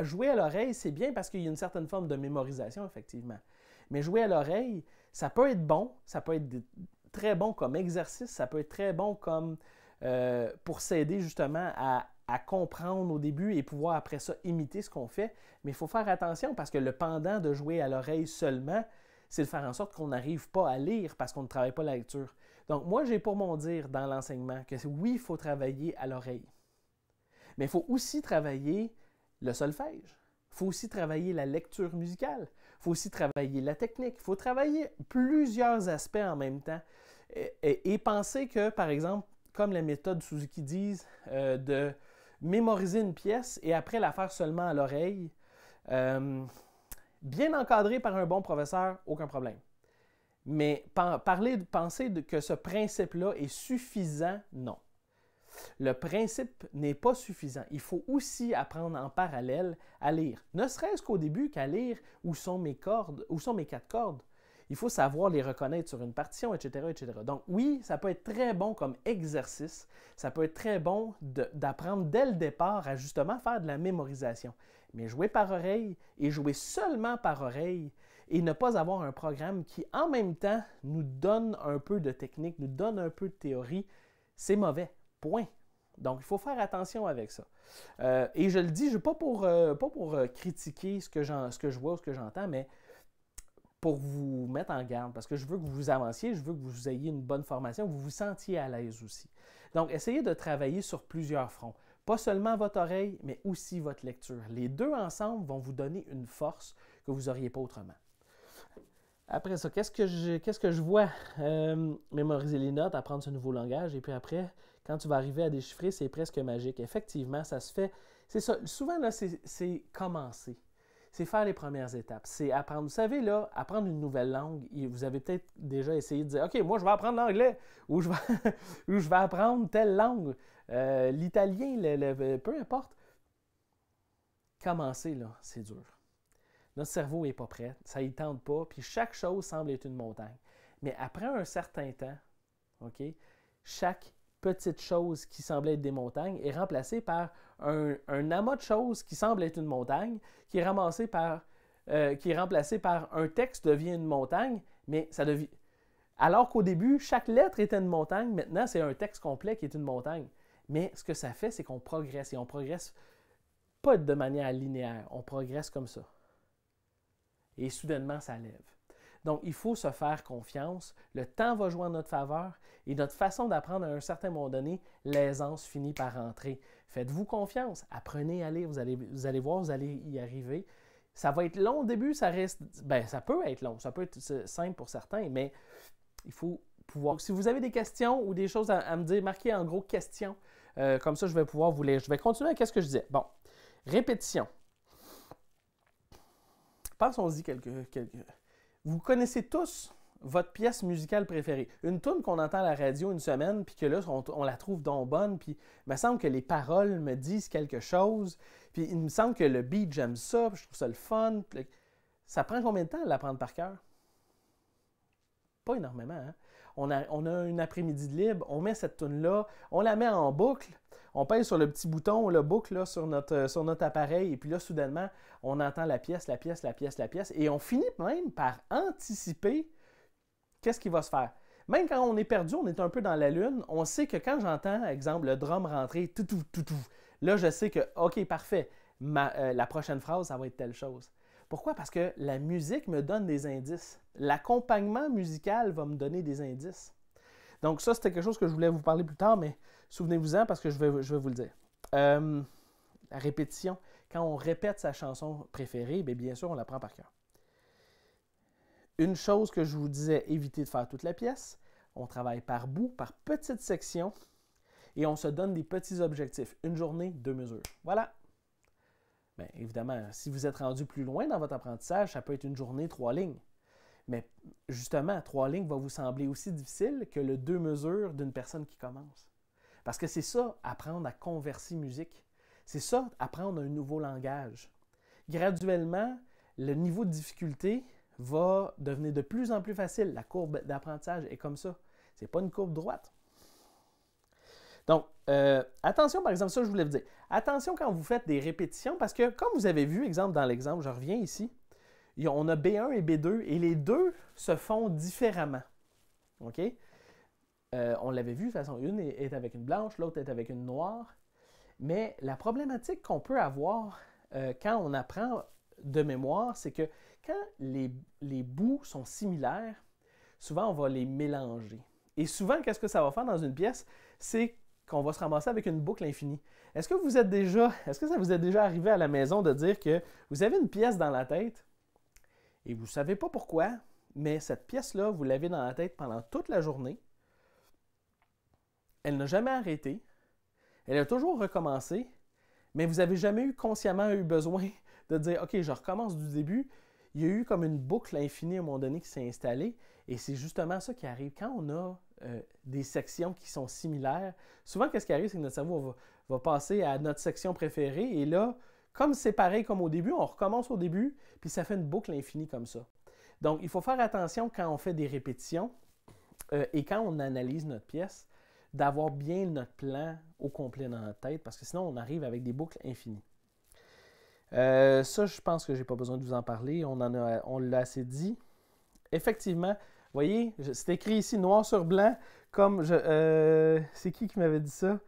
Jouer à l'oreille, c'est bien parce qu'il y a une certaine forme de mémorisation, effectivement. Mais jouer à l'oreille, ça peut être bon, ça peut être très bon comme exercice, ça peut être très bon comme euh, pour s'aider justement à, comprendre au début et pouvoir après ça imiter ce qu'on fait. Mais il faut faire attention parce que le pendant de jouer à l'oreille seulement, c'est de faire en sorte qu'on n'arrive pas à lire parce qu'on ne travaille pas la lecture. Donc, moi, j'ai pour mon dire dans l'enseignement que oui, il faut travailler à l'oreille, mais il faut aussi travailler le solfège. Il faut aussi travailler la lecture musicale. Il faut aussi travailler la technique. Il faut travailler plusieurs aspects en même temps. Et, penser que, par exemple, comme la méthode Suzuki disent, euh, de mémoriser une pièce et après la faire seulement à l'oreille, euh, bien encadré par un bon professeur, aucun problème. Mais parler penser que ce principe-là est suffisant, non. Le principe n'est pas suffisant. Il faut aussi apprendre en parallèle à lire. Ne serait-ce qu'au début qu'à lire où sont mes cordes, où sont mes quatre cordes. Il faut savoir les reconnaître sur une partition, etc., etc. Donc oui, ça peut être très bon comme exercice. Ça peut être très bon d'apprendre dès le départ à justement faire de la mémorisation. Mais jouer par oreille et jouer seulement par oreille, et ne pas avoir un programme qui, en même temps, nous donne un peu de technique, nous donne un peu de théorie, c'est mauvais. Point. Donc, il faut faire attention avec ça. Euh, et je le dis, je pas pour, euh, pas pour euh, critiquer ce que, ce que je vois ou ce que j'entends, mais pour vous mettre en garde, parce que je veux que vous avanciez, je veux que vous ayez une bonne formation, que vous vous sentiez à l'aise aussi. Donc, essayez de travailler sur plusieurs fronts. Pas seulement votre oreille, mais aussi votre lecture. Les deux ensemble vont vous donner une force que vous n'auriez pas autrement. Après ça, qu'est-ce que je, qu'est-ce que je vois? Euh, mémoriser les notes, apprendre ce nouveau langage, et puis après, quand tu vas arriver à déchiffrer, c'est presque magique. Effectivement, ça se fait. C'est ça. Souvent, là, c'est, commencer. C'est faire les premières étapes. C'est apprendre. Vous savez, là, apprendre une nouvelle langue, vous avez peut-être déjà essayé de dire OK, moi, je vais apprendre l'anglais ou je vais, ou je vais apprendre telle langue, euh, l'italien, le, peu importe. Commencer, là, c'est dur notre cerveau n'est pas prêt, ça y tente pas, puis chaque chose semble être une montagne. Mais après un certain temps, OK, chaque petite chose qui semblait être des montagnes est remplacée par un, amas de choses qui semble être une montagne, qui est, remplacée par, euh, qui est remplacé par un texte devient une montagne, mais ça devient. Alors qu'au début, chaque lettre était une montagne, maintenant c'est un texte complet qui est une montagne. Mais ce que ça fait, c'est qu'on progresse et on progresse pas de manière linéaire, on progresse comme ça et soudainement ça lève. Donc, il faut se faire confiance. Le temps va jouer en notre faveur et notre façon d'apprendre à un certain moment donné, l'aisance finit par rentrer. Faites-vous confiance. Apprenez à lire. Vous allez, vous allez voir, vous allez y arriver. Ça va être long au début, ça reste. Ben, ça peut être long, ça peut être euh, simple pour certains, mais il faut pouvoir. si vous avez des questions ou des choses à, me dire, marquez en gros questions. Euh, comme ça, je vais pouvoir vous les. Je vais continuer à ce que je disais. Bon, répétition pensons dit quelques, quelques. Vous connaissez tous votre pièce musicale préférée. Une tune qu'on entend à la radio une semaine, puis que là, on, la trouve donc bonne, puis il me semble que les paroles me disent quelque chose, puis il me semble que le beat, j'aime ça, puis je trouve ça le fun. Ça prend combien de temps à l'apprendre par cœur? Pas énormément. Hein? on a, on une après-midi de libre, on met cette tune-là, on la met en boucle, on pèse sur le petit bouton, on la boucle euh, sur, notre, appareil, et puis là, soudainement, on entend la pièce, la pièce, la pièce, la pièce, et on finit même par anticiper qu'est-ce qui va se faire. Même quand on est perdu, on est un peu dans la lune, on sait que quand j'entends, exemple, le drum rentrer, tout, tout, tout, tout, là, je sais que, OK, parfait, euh, la prochaine phrase, ça va être telle chose. Pourquoi? Parce que la musique me donne des indices. L'accompagnement musical va me donner des indices. Donc ça, c'était quelque chose que je voulais vous parler plus tard, mais souvenez-vous-en parce que je vais, je vais vous le dire. Euh, la répétition. Quand on répète sa chanson préférée, bien, bien sûr, on la prend par cœur. Une chose que je vous disais, évitez de faire toute la pièce. On travaille par bout, par petites sections, et on se donne des petits objectifs. Une journée, deux mesures. Voilà, ben, évidemment, si vous êtes rendu plus loin dans votre apprentissage, ça peut être une journée, trois lignes. Mais justement, trois lignes va vous sembler aussi difficile que le deux mesures d'une personne qui commence. Parce que c'est ça, apprendre à converser musique. C'est ça, apprendre un nouveau langage. Graduellement, le niveau de difficulté va devenir de plus en plus facile. La courbe d'apprentissage est comme ça. Ce n'est pas une courbe droite. Donc, euh, attention, par exemple, ça, je voulais vous dire. Attention quand vous faites des répétitions, parce que comme vous avez vu, exemple, dans l'exemple, je reviens ici, on a B1 et B2, et les deux se font différemment. OK? Euh, on l'avait vu, de toute façon, une est avec une blanche, l'autre est avec une noire. Mais la problématique qu'on peut avoir euh, quand on apprend de mémoire, c'est que quand les, bouts sont similaires, souvent on va les mélanger. Et souvent, qu'est-ce que ça va faire dans une pièce? C'est qu'on va se ramasser avec une boucle infinie. Est-ce que vous êtes déjà, est-ce que ça vous est déjà arrivé à la maison de dire que vous avez une pièce dans la tête et vous ne savez pas pourquoi, mais cette pièce-là, vous l'avez dans la tête pendant toute la journée. Elle n'a jamais arrêté. Elle a toujours recommencé, mais vous n'avez jamais eu consciemment eu besoin de dire OK, je recommence du début il y a eu comme une boucle infinie à un moment donné qui s'est installée. Et c'est justement ça qui arrive. Quand on a euh, des sections qui sont similaires, souvent, qu'est-ce qui arrive, c'est que notre cerveau va, passer à notre section préférée. Et là, comme c'est pareil comme au début, on recommence au début, puis ça fait une boucle infinie comme ça. Donc, il faut faire attention quand on fait des répétitions euh, et quand on analyse notre pièce, d'avoir bien notre plan au complet dans notre tête, parce que sinon, on arrive avec des boucles infinies. Euh, ça, je pense que j'ai pas besoin de vous en parler. On l'a assez dit. Effectivement, voyez, c'est écrit ici noir sur blanc. Comme euh, c'est qui qui m'avait dit ça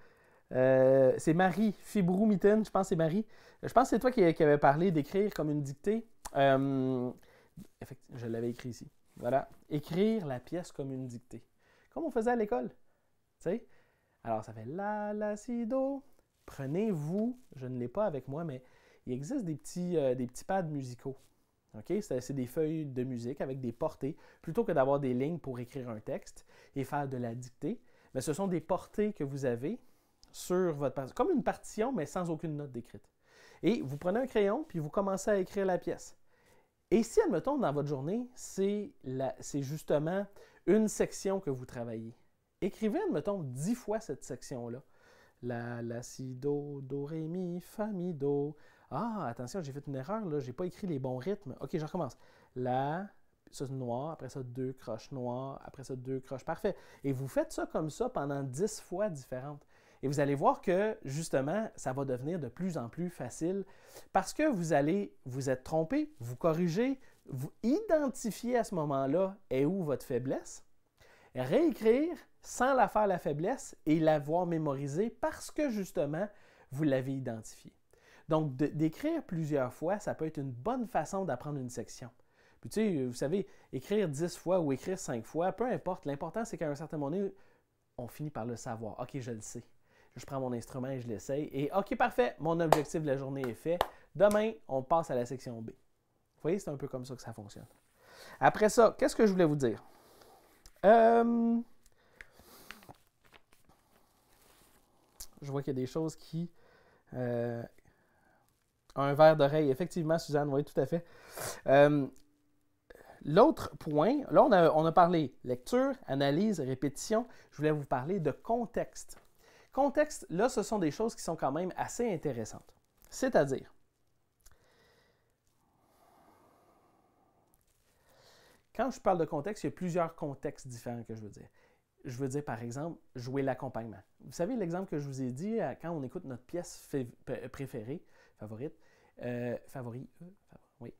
euh, C'est Marie Fibrou Je pense que c'est Marie. Je pense que c'est toi qui, avais avait parlé d'écrire comme une dictée. je l'avais écrit ici. Voilà, écrire la pièce comme une dictée, comme on faisait à l'école. Tu sais Alors ça fait la la si Prenez-vous, je ne l'ai pas avec moi, mais il existe des petits, euh, des petits pads musicaux. OK? C'est des feuilles de musique avec des portées. Plutôt que d'avoir des lignes pour écrire un texte et faire de la dictée, mais ce sont des portées que vous avez sur votre comme une partition, mais sans aucune note décrite. Et vous prenez un crayon, puis vous commencez à écrire la pièce. Et si, elle me tombe dans votre journée, c'est justement une section que vous travaillez, écrivez, admettons, dix fois cette section-là. La, la, si, do, do, ré, mi, fa, mi, do, ah, attention, j'ai fait une erreur, là, j'ai pas écrit les bons rythmes. OK, je recommence. Là, ça c'est noir, après ça deux croches noires, après ça deux croches. Parfait. Et vous faites ça comme ça pendant dix fois différentes. Et vous allez voir que justement, ça va devenir de plus en plus facile parce que vous allez vous êtes trompé, vous corriger, vous identifier à ce moment-là est où votre faiblesse, réécrire sans la faire la faiblesse et l'avoir mémorisée parce que justement, vous l'avez identifié. Donc, d'écrire plusieurs fois, ça peut être une bonne façon d'apprendre une section. Puis, tu sais, vous savez, écrire dix fois ou écrire cinq fois, peu importe. L'important, c'est qu'à un certain moment, on finit par le savoir. OK, je le sais. Je prends mon instrument et je l'essaye. Et OK, parfait, mon objectif de la journée est fait. Demain, on passe à la section B. Vous voyez, c'est un peu comme ça que ça fonctionne. Après ça, qu'est-ce que je voulais vous dire? Euh, je vois qu'il y a des choses qui, euh, un verre d'oreille, effectivement, Suzanne, oui, tout à fait. Euh, l'autre point, là, on a, on a, parlé lecture, analyse, répétition. Je voulais vous parler de contexte. Contexte, là, ce sont des choses qui sont quand même assez intéressantes. C'est-à-dire, quand je parle de contexte, il y a plusieurs contextes différents que je veux dire. Je veux dire, par exemple, jouer l'accompagnement. Vous savez l'exemple que je vous ai dit euh, quand on écoute notre pièce préférée, favorite, euh, euh, favori, oui.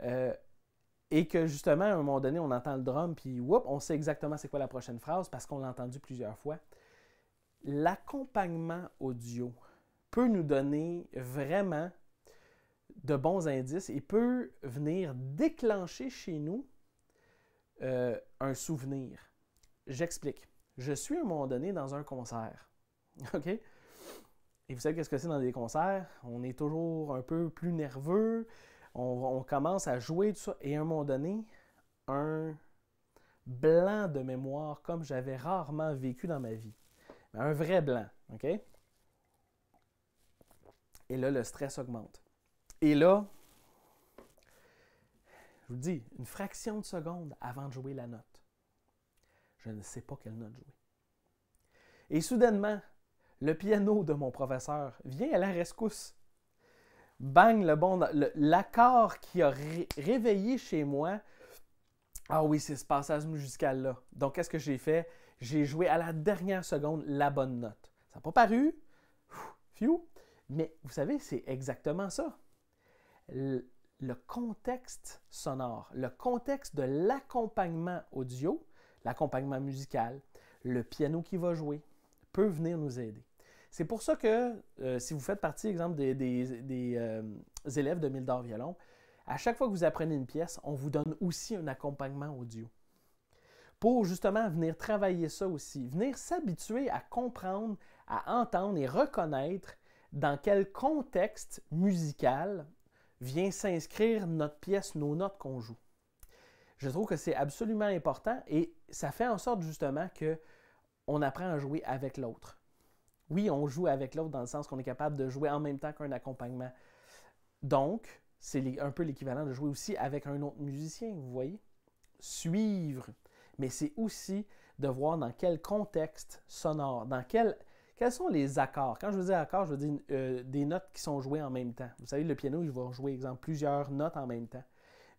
Euh, et que justement, à un moment donné, on entend le drum, puis whoop, on sait exactement c'est quoi la prochaine phrase parce qu'on l'a entendu plusieurs fois. L'accompagnement audio peut nous donner vraiment de bons indices et peut venir déclencher chez nous un souvenir. J'explique. Je suis à un moment donné dans un concert. OK? Et vous savez qu'est-ce que c'est dans des concerts? On est toujours un peu plus nerveux, on, commence à jouer, tout ça. Et à un moment donné, un blanc de mémoire comme j'avais rarement vécu dans ma vie. Un vrai blanc, OK? Et là, le stress augmente. Et là, je vous dis, une fraction de seconde avant de jouer la note, je ne sais pas quelle note jouer. Et soudainement, le piano de mon professeur vient à la rescousse. Bang, le bon. L'accord qui a réveillé chez moi. Ah oui, c'est ce passage musical-là. Donc, qu'est-ce que j'ai fait? J'ai joué à la dernière seconde la bonne note. Ça n'a pas paru. Mais vous savez, c'est exactement ça. le contexte sonore, le contexte de l'accompagnement audio, l'accompagnement musical, le piano qui va jouer, peut venir nous aider. C'est pour ça que euh, si vous faites partie, exemple, des, euh, élèves de Mildor Violon, à chaque fois que vous apprenez une pièce, on vous donne aussi un accompagnement audio. Pour justement venir travailler ça aussi, venir s'habituer à comprendre, à entendre et reconnaître dans quel contexte musical vient s'inscrire notre pièce, nos notes qu'on joue. Je trouve que c'est absolument important et ça fait en sorte justement que on apprend à jouer avec l'autre. Oui, on joue avec l'autre dans le sens qu'on est capable de jouer en même temps qu'un accompagnement. Donc, c'est un peu l'équivalent de jouer aussi avec un autre musicien, vous voyez. Suivre, mais c'est aussi de voir dans quel contexte sonore, dans quel, quels sont les accords. Quand je dis accords, je veux dire euh, des notes qui sont jouées en même temps. Vous savez, le piano, il va jouer, exemple, plusieurs notes en même temps.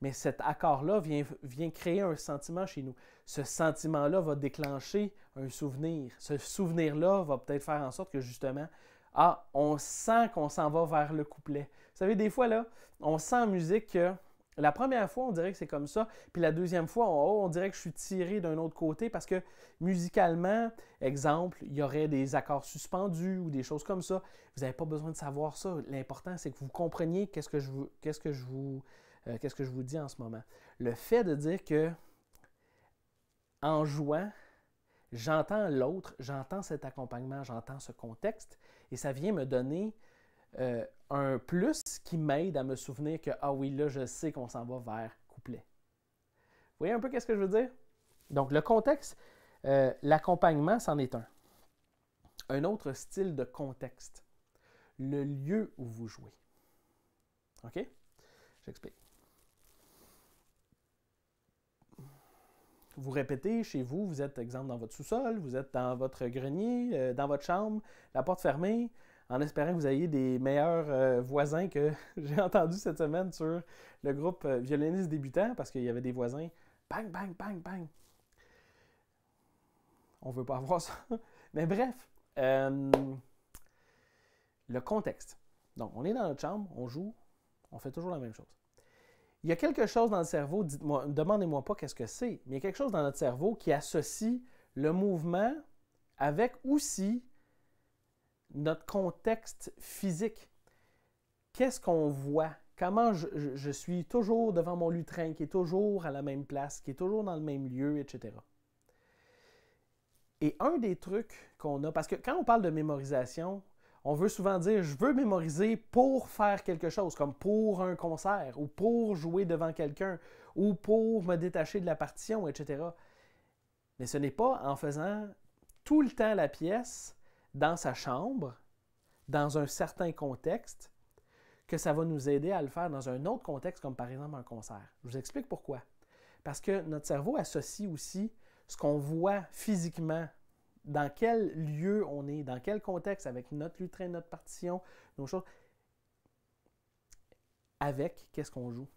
Mais cet accord-là vient, créer un sentiment chez nous. Ce sentiment-là va déclencher un souvenir. Ce souvenir-là va peut-être faire en sorte que justement, ah, on sent qu'on s'en va vers le couplet. Vous savez, des fois, là, on sent en musique que la première fois, on dirait que c'est comme ça, puis la deuxième fois, on, oh, on dirait que je suis tiré d'un autre côté parce que musicalement, exemple, il y aurait des accords suspendus ou des choses comme ça. Vous n'avez pas besoin de savoir ça. L'important, c'est que vous compreniez qu'est-ce que je vous euh, qu'est-ce que je vous dis en ce moment? Le fait de dire que en jouant, j'entends l'autre, j'entends cet accompagnement, j'entends ce contexte, et ça vient me donner euh, un plus qui m'aide à me souvenir que, ah oui, là, je sais qu'on s'en va vers couplet. Vous voyez un peu qu'est-ce que je veux dire? Donc, le contexte, euh, l'accompagnement, c'en est un. Un autre style de contexte, le lieu où vous jouez. OK? J'explique. vous répétez chez vous, vous êtes, exemple, dans votre sous-sol, vous êtes dans votre grenier, euh, dans votre chambre, la porte fermée, en espérant que vous ayez des meilleurs euh, voisins que j'ai entendu cette semaine sur le groupe euh, violoniste débutant, parce qu'il y avait des voisins, bang, bang, bang, bang. On ne veut pas avoir ça. Mais bref, le contexte. Donc, on est dans notre chambre, on joue, on fait toujours la même chose il y a quelque chose dans le cerveau, dites demandez-moi pas qu'est-ce que c'est, mais il y a quelque chose dans notre cerveau qui associe le mouvement avec aussi notre contexte physique. Qu'est-ce qu'on voit? Comment je, je, suis toujours devant mon lutrin qui est toujours à la même place, qui est toujours dans le même lieu, etc. Et un des trucs qu'on a, parce que quand on parle de mémorisation, on veut souvent dire je veux mémoriser pour faire quelque chose, comme pour un concert ou pour jouer devant quelqu'un ou pour me détacher de la partition, etc. Mais ce n'est pas en faisant tout le temps la pièce dans sa chambre, dans un certain contexte, que ça va nous aider à le faire dans un autre contexte, comme par exemple un concert. Je vous explique pourquoi. Parce que notre cerveau associe aussi ce qu'on voit physiquement dans quel lieu on est, dans quel contexte, avec notre lutrin, notre partition, nos choses. Avec, qu'est-ce qu'on joue?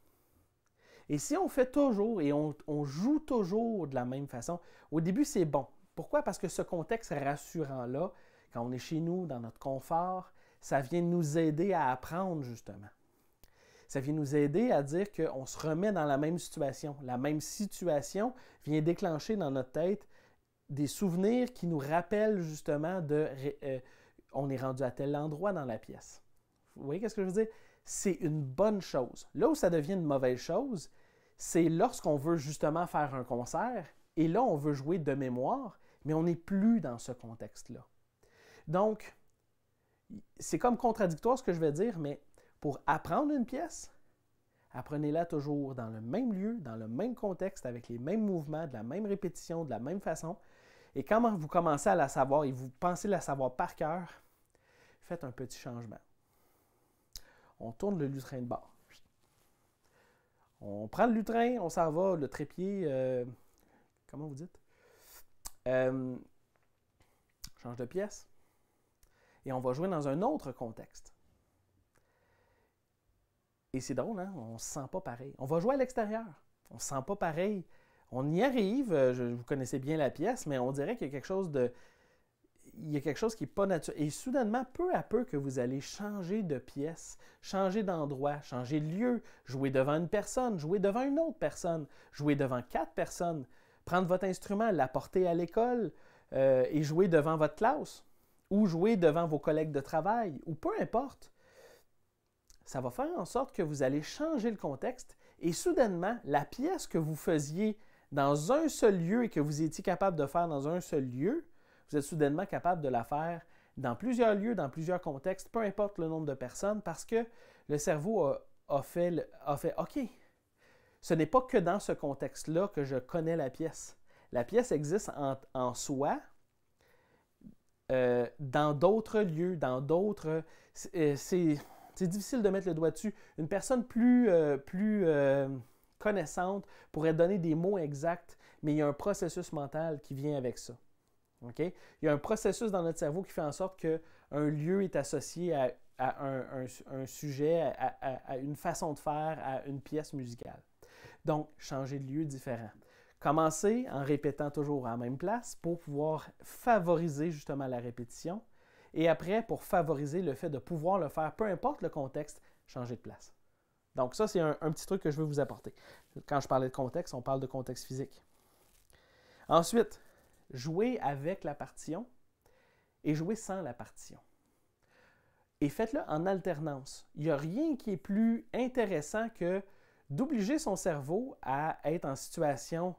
Et si on fait toujours et on, on joue toujours de la même façon, au début, c'est bon. Pourquoi? Parce que ce contexte rassurant-là, quand on est chez nous, dans notre confort, ça vient nous aider à apprendre, justement. Ça vient nous aider à dire qu'on se remet dans la même situation. La même situation vient déclencher dans notre tête des souvenirs qui nous rappellent justement de euh, on est rendu à tel endroit dans la pièce. Vous voyez qu'est-ce que je veux dire? C'est une bonne chose. Là où ça devient une mauvaise chose, c'est lorsqu'on veut justement faire un concert et là on veut jouer de mémoire, mais on n'est plus dans ce contexte-là. Donc, c'est comme contradictoire ce que je vais dire, mais pour apprendre une pièce, apprenez-la toujours dans le même lieu, dans le même contexte, avec les mêmes mouvements, de la même répétition, de la même façon, et quand vous commencez à la savoir et vous pensez la savoir par cœur, faites un petit changement. On tourne le lutrin de bord. On prend le lutrin, on s'en va, le trépied, euh, comment vous dites? Euh, change de pièce. Et on va jouer dans un autre contexte. Et c'est drôle, hein? on ne se sent pas pareil. On va jouer à l'extérieur. On ne se sent pas pareil on y arrive. Euh, je, vous connaissez bien la pièce, mais on dirait qu'il y a quelque chose de. Il y a quelque chose qui n'est pas naturel. Et soudainement, peu à peu que vous allez changer de pièce, changer d'endroit, changer de lieu, jouer devant une personne, jouer devant une autre personne, jouer devant quatre personnes, prendre votre instrument, l'apporter à l'école euh, et jouer devant votre classe, ou jouer devant vos collègues de travail, ou peu importe. Ça va faire en sorte que vous allez changer le contexte et soudainement, la pièce que vous faisiez dans un seul lieu et que vous étiez capable de faire dans un seul lieu, vous êtes soudainement capable de la faire dans plusieurs lieux, dans plusieurs contextes, peu importe le nombre de personnes, parce que le cerveau a, fait, OK, ce n'est pas que dans ce contexte-là que je connais la pièce. La pièce existe en, soi, euh, dans d'autres lieux, dans d'autres... Euh, c'est difficile de mettre le doigt dessus. Une personne plus... Euh, plus connaissante, pourrait donner des mots exacts, mais il y a un processus mental qui vient avec ça. Il y a un processus dans notre cerveau qui fait en sorte qu'un lieu est associé à, un, sujet, à, à une façon de faire, à une pièce musicale. Donc, changer de lieu différent. Commencez en répétant toujours à la même place pour pouvoir favoriser justement la répétition et après pour favoriser le fait de pouvoir le faire, peu importe le contexte, changer de place. Donc ça, c'est un, petit truc que je veux vous apporter. Quand je parlais de contexte, on parle de contexte physique. Ensuite, jouez avec la partition et jouez sans la partition. Et faites-le en alternance. Il n'y a rien qui est plus intéressant que d'obliger son cerveau à être en situation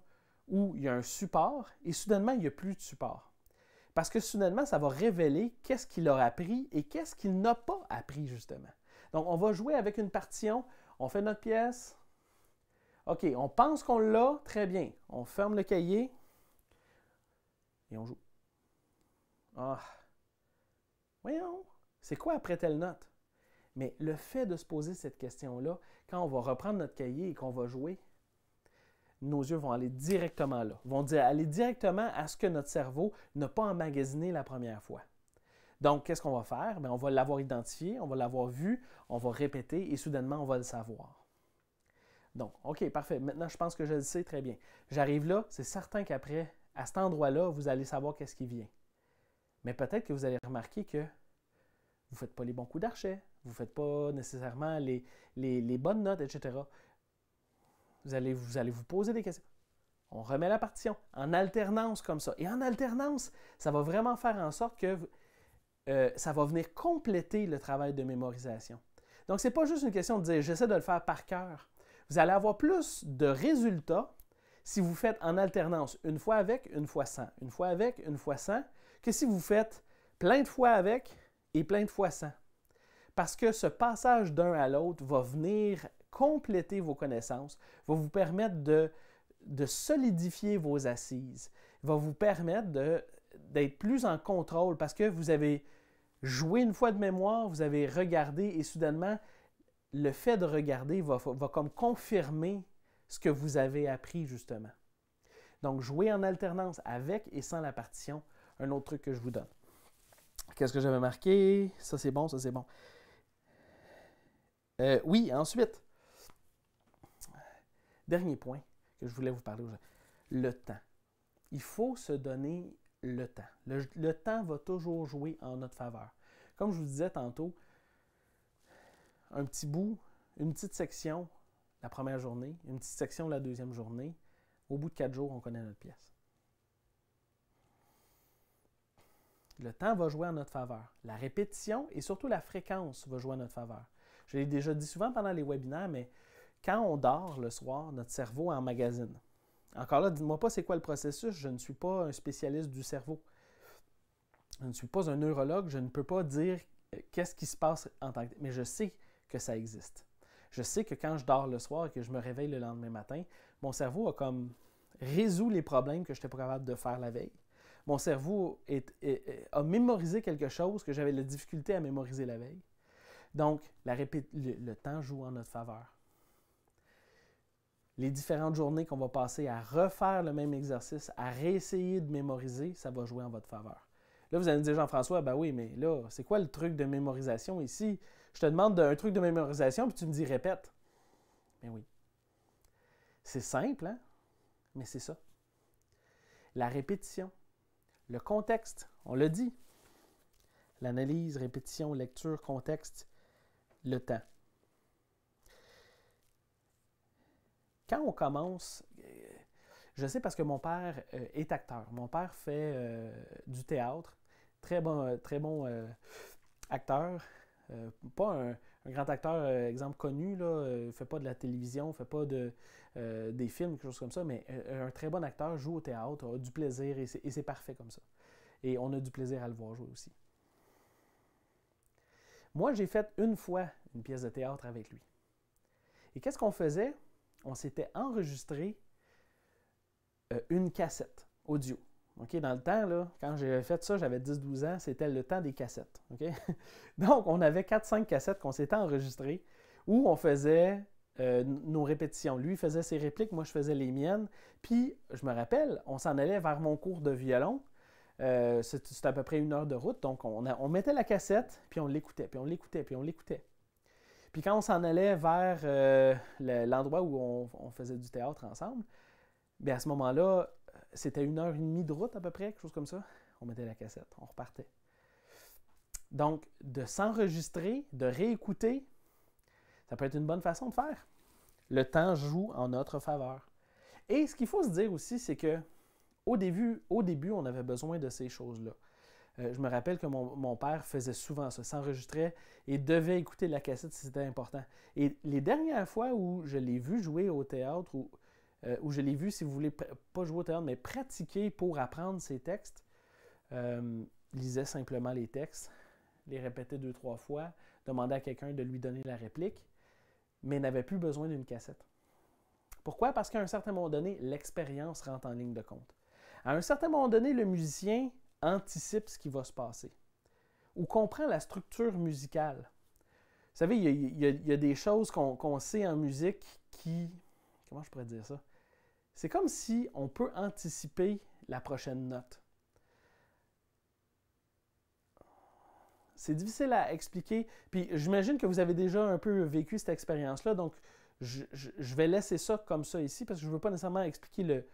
où il y a un support et soudainement, il n'y a plus de support. Parce que soudainement, ça va révéler qu'est-ce qu'il a appris et qu'est-ce qu'il n'a pas appris, justement. Donc, on va jouer avec une partition, on fait notre pièce. OK, on pense qu'on l'a, très bien. On ferme le cahier et on joue. Ah, voyons, c'est quoi après telle note? Mais le fait de se poser cette question-là, quand on va reprendre notre cahier et qu'on va jouer, nos yeux vont aller directement là, vont aller directement à ce que notre cerveau n'a pas emmagasiné la première fois. Donc, qu'est-ce qu'on va faire? Bien, on va l'avoir identifié, on va l'avoir vu, on va répéter et soudainement, on va le savoir. Donc, OK, parfait. Maintenant, je pense que je le sais très bien. J'arrive là, c'est certain qu'après, à cet endroit-là, vous allez savoir qu'est-ce qui vient. Mais peut-être que vous allez remarquer que vous ne faites pas les bons coups d'archet, vous ne faites pas nécessairement les, bonnes notes, etc. Vous allez, vous allez vous poser des questions. On remet la partition en alternance comme ça. Et en alternance, ça va vraiment faire en sorte que euh, ça va venir compléter le travail de mémorisation. Donc, ce n'est pas juste une question de dire j'essaie de le faire par cœur. Vous allez avoir plus de résultats si vous faites en alternance une fois avec, une fois sans, une fois avec, une fois sans, que si vous faites plein de fois avec et plein de fois sans. Parce que ce passage d'un à l'autre va venir compléter vos connaissances, va vous permettre de solidifier vos assises, va vous permettre de d'être plus en contrôle parce que vous avez joué une fois de mémoire, vous avez regardé et soudainement, le fait de regarder va, comme confirmer ce que vous avez appris justement. Donc, jouer en alternance avec et sans la partition, un autre truc que je vous donne. Qu'est-ce que j'avais marqué? Ça, c'est bon, ça, c'est bon. Euh, oui, ensuite, dernier point que je voulais vous parler aujourd'hui, le temps. Il faut se donner le temps. Le, temps va toujours jouer en notre faveur. Comme je vous disais tantôt, un petit bout, une petite section la première journée, une petite section la deuxième journée. Au bout de quatre jours, on connaît notre pièce. Le temps va jouer en notre faveur. La répétition et surtout la fréquence va jouer en notre faveur. Je l'ai déjà dit souvent pendant les webinaires, mais quand on dort le soir, notre cerveau emmagasine encore là, dites-moi pas c'est quoi le processus, je ne suis pas un spécialiste du cerveau. Je ne suis pas un neurologue, je ne peux pas dire euh, qu'est-ce qui se passe en tant que... Mais je sais que ça existe. Je sais que quand je dors le soir et que je me réveille le lendemain matin, mon cerveau a comme résout les problèmes que je n'étais pas capable de faire la veille. Mon cerveau a mémorisé quelque chose que j'avais la difficulté à mémoriser la veille. Donc, le temps joue en notre faveur les différentes journées qu'on va passer à refaire le même exercice, à réessayer de mémoriser, ça va jouer en votre faveur. Là, vous allez me dire, Jean-François, ben oui, mais là, c'est quoi le truc de mémorisation ici? Je te demande un truc de mémorisation, puis tu me dis répète. Mais ben oui. C'est simple, hein? Mais c'est ça. La répétition, le contexte, on le dit. L'analyse, répétition, lecture, contexte, le temps. quand on commence, euh, je sais parce que mon père euh, est acteur. Mon père fait euh, du théâtre. Très bon, très bon acteur. pas un, grand acteur, exemple connu, ne fait pas de la télévision, ne fait pas de, des films, quelque chose comme ça, mais un très bon acteur joue au théâtre, a du plaisir et c'est parfait comme ça. Et on a du plaisir à le voir jouer aussi. Moi, j'ai fait une fois une pièce de théâtre avec lui. Et qu'est-ce qu'on faisait? on s'était enregistré euh, une cassette audio. OK, dans le temps, là, quand j'ai fait ça, j'avais 10-12 ans, c'était le temps des cassettes. Donc, on avait 4-5 cassettes qu'on s'était enregistrées où on faisait euh, nos répétitions. Lui faisait ses répliques, moi je faisais les miennes. Puis, je me rappelle, on s'en allait vers mon cours de violon. Euh, c'était à peu près une heure de route. Donc, on, on mettait la cassette, puis on l'écoutait, puis on l'écoutait, puis on l'écoutait. Puis quand on s'en allait vers euh, l'endroit où on, faisait du théâtre ensemble, ben, à ce moment-là, c'était une heure et demie de route à peu près, quelque chose comme ça. On mettait la cassette, on repartait. Donc, de s'enregistrer, de réécouter, ça peut être une bonne façon de faire. Le temps joue en notre faveur. Et ce qu'il faut se dire aussi, c'est que au début, au début, on avait besoin de ces choses-là. Euh, je me rappelle que mon, père faisait souvent ça, s'enregistrait et devait écouter la cassette si c'était important. Et les dernières fois où je l'ai vu jouer au théâtre, ou euh, où je l'ai vu, si vous voulez, pas jouer au théâtre, mais pratiquer pour apprendre ses textes, euh, lisait simplement les textes, les répétait deux, trois fois, demandait à quelqu'un de lui donner la réplique, mais n'avait plus besoin d'une cassette. Pourquoi? Parce qu'à un certain moment donné, l'expérience rentre en ligne de compte. À un certain moment donné, le musicien anticipe ce qui va se passer ou comprend la structure musicale. Vous savez, il y a, des choses qu'on sait en musique qui... Comment je pourrais dire ça? C'est comme si on peut anticiper la prochaine note. C'est difficile à expliquer. Puis j'imagine que vous avez déjà un peu vécu cette expérience-là, donc je, je, vais laisser ça comme ça ici parce que je ne veux pas nécessairement expliquer le,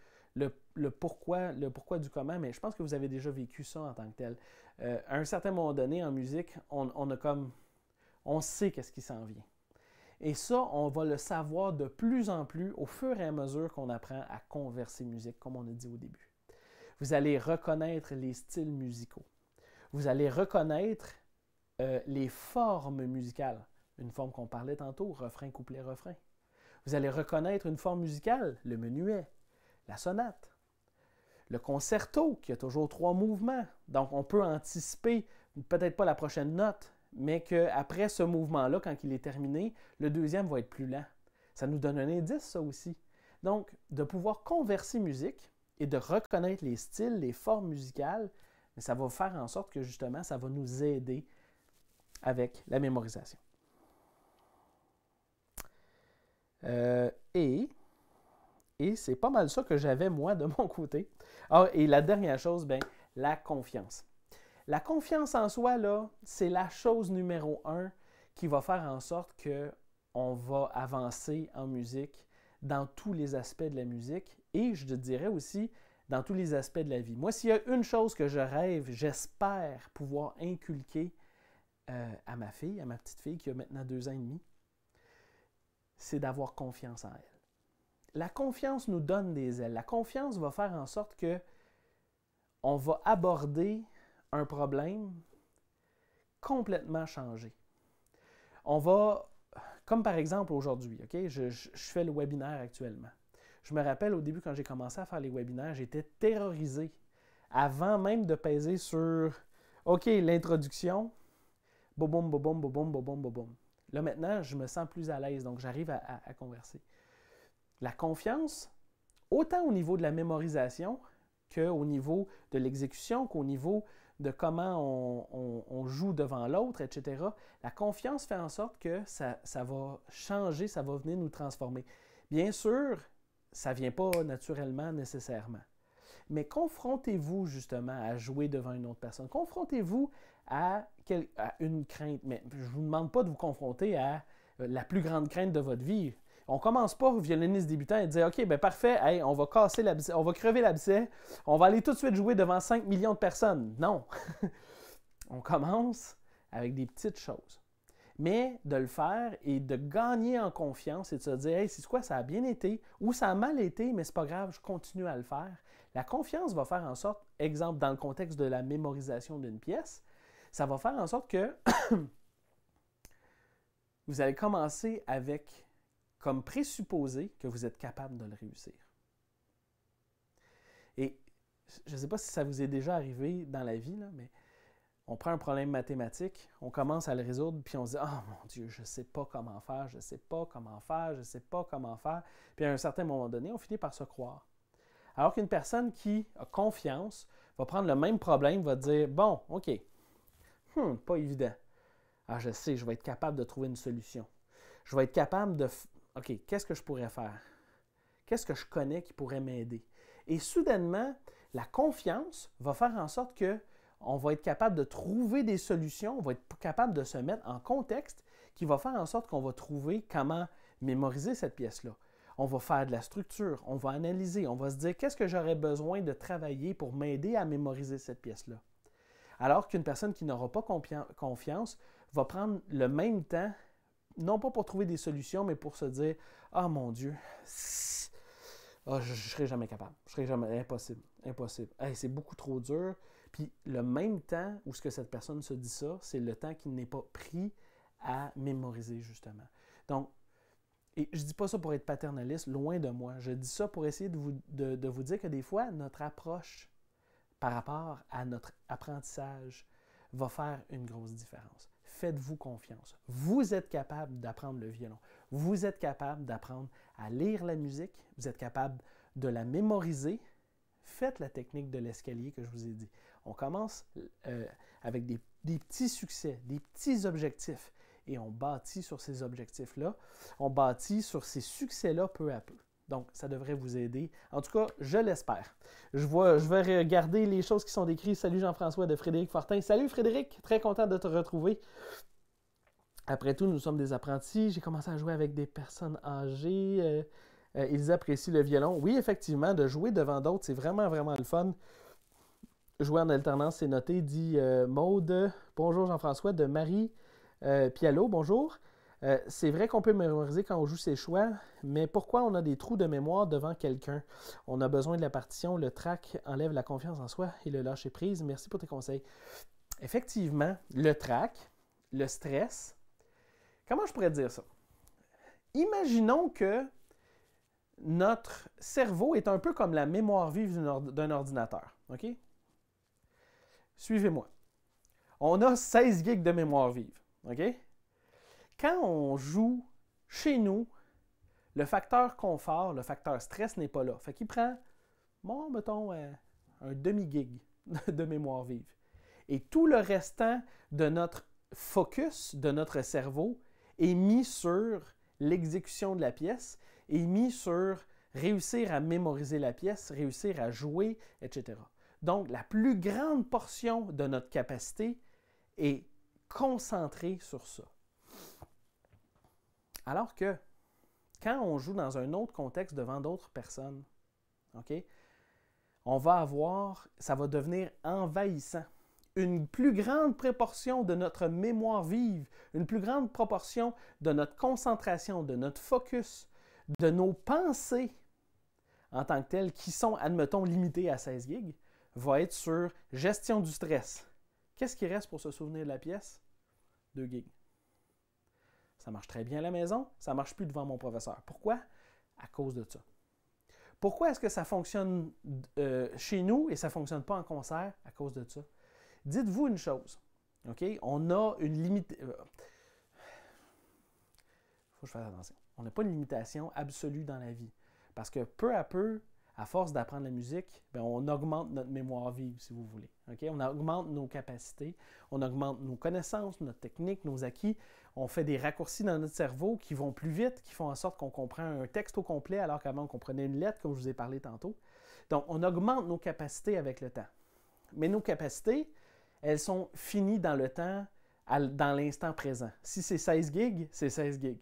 le, pourquoi, le pourquoi du comment, mais je pense que vous avez déjà vécu ça en tant que tel. Euh, à un certain moment donné, en musique, on, a comme. On sait qu'est-ce qui s'en vient. Et ça, on va le savoir de plus en plus au fur et à mesure qu'on apprend à converser musique, comme on a dit au début. Vous allez reconnaître les styles musicaux. Vous allez reconnaître euh, les formes musicales. Une forme qu'on parlait tantôt, refrain, couplet, refrain. Vous allez reconnaître une forme musicale, le menuet la sonate, le concerto, qui a toujours trois mouvements. Donc, on peut anticiper peut-être pas la prochaine note, mais qu'après ce mouvement-là, quand il est terminé, le deuxième va être plus lent. Ça nous donne un indice, ça aussi. Donc, de pouvoir converser musique et de reconnaître les styles, les formes musicales, ça va faire en sorte que justement, ça va nous aider avec la mémorisation. Euh, et et c'est pas mal ça que j'avais moi de mon côté. Ah, et la dernière chose, ben, la confiance. La confiance en soi, là, c'est la chose numéro un qui va faire en sorte que on va avancer en musique dans tous les aspects de la musique et je te dirais aussi dans tous les aspects de la vie. Moi, s'il y a une chose que je rêve, j'espère pouvoir inculquer euh, à ma fille, à ma petite fille qui a maintenant deux ans et demi, c'est d'avoir confiance en elle. La confiance nous donne des ailes. La confiance va faire en sorte que on va aborder un problème complètement changé. On va, comme par exemple aujourd'hui, ok, je, fais le webinaire actuellement. Je me rappelle au début quand j'ai commencé à faire les webinaires, j'étais terrorisé avant même de peser sur OK, l'introduction, boum, boum, boum, boum, boum, Là maintenant, je me sens plus à l'aise, donc j'arrive à, converser. La confiance, autant au niveau de la mémorisation qu'au niveau de l'exécution, qu'au niveau de comment on, joue devant l'autre, etc. La confiance fait en sorte que ça, va changer, ça va venir nous transformer. Bien sûr, ça ne vient pas naturellement nécessairement. Mais confrontez-vous justement à jouer devant une autre personne. Confrontez-vous à, à, une crainte. Mais je ne vous demande pas de vous confronter à euh, la plus grande crainte de votre vie. On commence pas au violoniste débutant et dire OK, ben parfait, on va casser on va crever l'abcès, on va aller tout de suite jouer devant 5 millions de personnes. Non. on commence avec des petites choses. Mais de le faire et de gagner en confiance et de se dire c'est quoi, ça a bien été ou ça a mal été, mais c'est pas grave, je continue à le faire. La confiance va faire en sorte, exemple, dans le contexte de la mémorisation d'une pièce, ça va faire en sorte que vous allez commencer avec comme présupposé que vous êtes capable de le réussir. Et je ne sais pas si ça vous est déjà arrivé dans la vie, mais on prend un problème mathématique, on commence à le résoudre, puis on se dit Ah mon Dieu, je ne sais pas comment faire, je ne sais pas comment faire, je ne sais pas comment faire. Puis à un certain moment donné, on finit par se croire. Alors qu'une personne qui a confiance va prendre le même problème, va dire Bon, OK, hmm, pas évident. Ah, je sais, je vais être capable de trouver une solution. Je vais être capable de, OK, qu'est-ce que je pourrais faire? Qu'est-ce que je connais qui pourrait m'aider? Et soudainement, la confiance va faire en sorte que on va être capable de trouver des solutions, on va être capable de se mettre en contexte qui va faire en sorte qu'on va trouver comment mémoriser cette pièce-là. On va faire de la structure, on va analyser, on va se dire qu'est-ce que j'aurais besoin de travailler pour m'aider à mémoriser cette pièce-là. Alors qu'une personne qui n'aura pas confiance va prendre le même temps non pas pour trouver des solutions, mais pour se dire Ah mon Dieu, ah, je ne serai jamais capable. Je serai jamais. Impossible. Impossible. c'est beaucoup trop dur. Puis le même temps où ce que cette personne se dit ça, c'est le temps qu'il n'est pas pris à mémoriser, justement. Donc, et je ne dis pas ça pour être paternaliste, loin de moi. Je dis ça pour essayer de vous dire que des fois, notre approche par rapport à notre apprentissage va faire une grosse différence faites-vous confiance. Vous êtes capable d'apprendre le violon. Vous êtes capable d'apprendre à lire la musique. Vous êtes capable de la mémoriser. Faites la technique de l'escalier que je vous ai dit. On commence euh, avec des petits succès, des petits objectifs. Et on bâtit sur ces objectifs-là. On bâtit sur ces succès-là peu à peu. Donc, ça devrait vous aider. En tout cas, je l'espère. Je, je vais regarder les choses qui sont décrites. Salut Jean-François de Frédéric Fortin. Salut Frédéric, très content de te retrouver. Après tout, nous sommes des apprentis. J'ai commencé à jouer avec des personnes âgées. Euh, euh, ils apprécient le violon. Oui, effectivement, de jouer devant d'autres, c'est vraiment, vraiment le fun. Jouer en alternance, c'est noté, dit mode. Euh, Maude. Bonjour Jean-François de Marie Pialot. Bonjour. Euh, c'est vrai qu'on peut mémoriser quand on joue ses choix, mais pourquoi on a des trous de mémoire devant quelqu'un On a besoin de la partition, le track enlève la confiance en soi et le lâche est prise. Merci pour tes conseils. Effectivement, le track, le stress. Comment je pourrais dire ça Imaginons que notre cerveau est un peu comme la mémoire vive d'un ordinateur. OK Suivez-moi. On a 16 gigs de mémoire vive. OK quand on joue chez nous, le facteur confort, le facteur stress n'est pas là. Fait qu'il prend, bon, mettons, un, euh, un demi-gig de mémoire vive. Et tout le restant de notre focus, de notre cerveau, est mis sur l'exécution de la pièce, est mis sur réussir à mémoriser la pièce, réussir à jouer, etc. Donc, la plus grande portion de notre capacité est concentrée sur ça. Alors que quand on joue dans un autre contexte devant d'autres personnes, OK, on va avoir, ça va devenir envahissant. Une plus grande proportion de notre mémoire vive, une plus grande proportion de notre concentration, de notre focus, de nos pensées en tant que telles, qui sont, admettons, limitées à 16 gigs, va être sur gestion du stress. Qu'est-ce qui reste pour se souvenir de la pièce? 2 gigs. Ça marche très bien à la maison, ça ne marche plus devant mon professeur. Pourquoi? À cause de ça. Pourquoi est-ce que ça fonctionne euh, chez nous et ça ne fonctionne pas en concert à cause de ça? Dites-vous une chose, OK? On a une limite. Il euh, faut que je fasse attention. On n'a pas une limitation absolue dans la vie. Parce que peu à peu, à force d'apprendre la musique, ben, on augmente notre mémoire vive, si vous voulez. On augmente nos capacités, on augmente nos connaissances, notre technique, nos acquis, on fait des raccourcis dans notre cerveau qui vont plus vite, qui font en sorte qu'on comprend un texte au complet alors qu'avant on comprenait une lettre, comme je vous ai parlé tantôt. Donc, on augmente nos capacités avec le temps. Mais nos capacités, elles sont finies dans le temps, dans l'instant présent. Si c'est 16 gigs, c'est 16 gigs.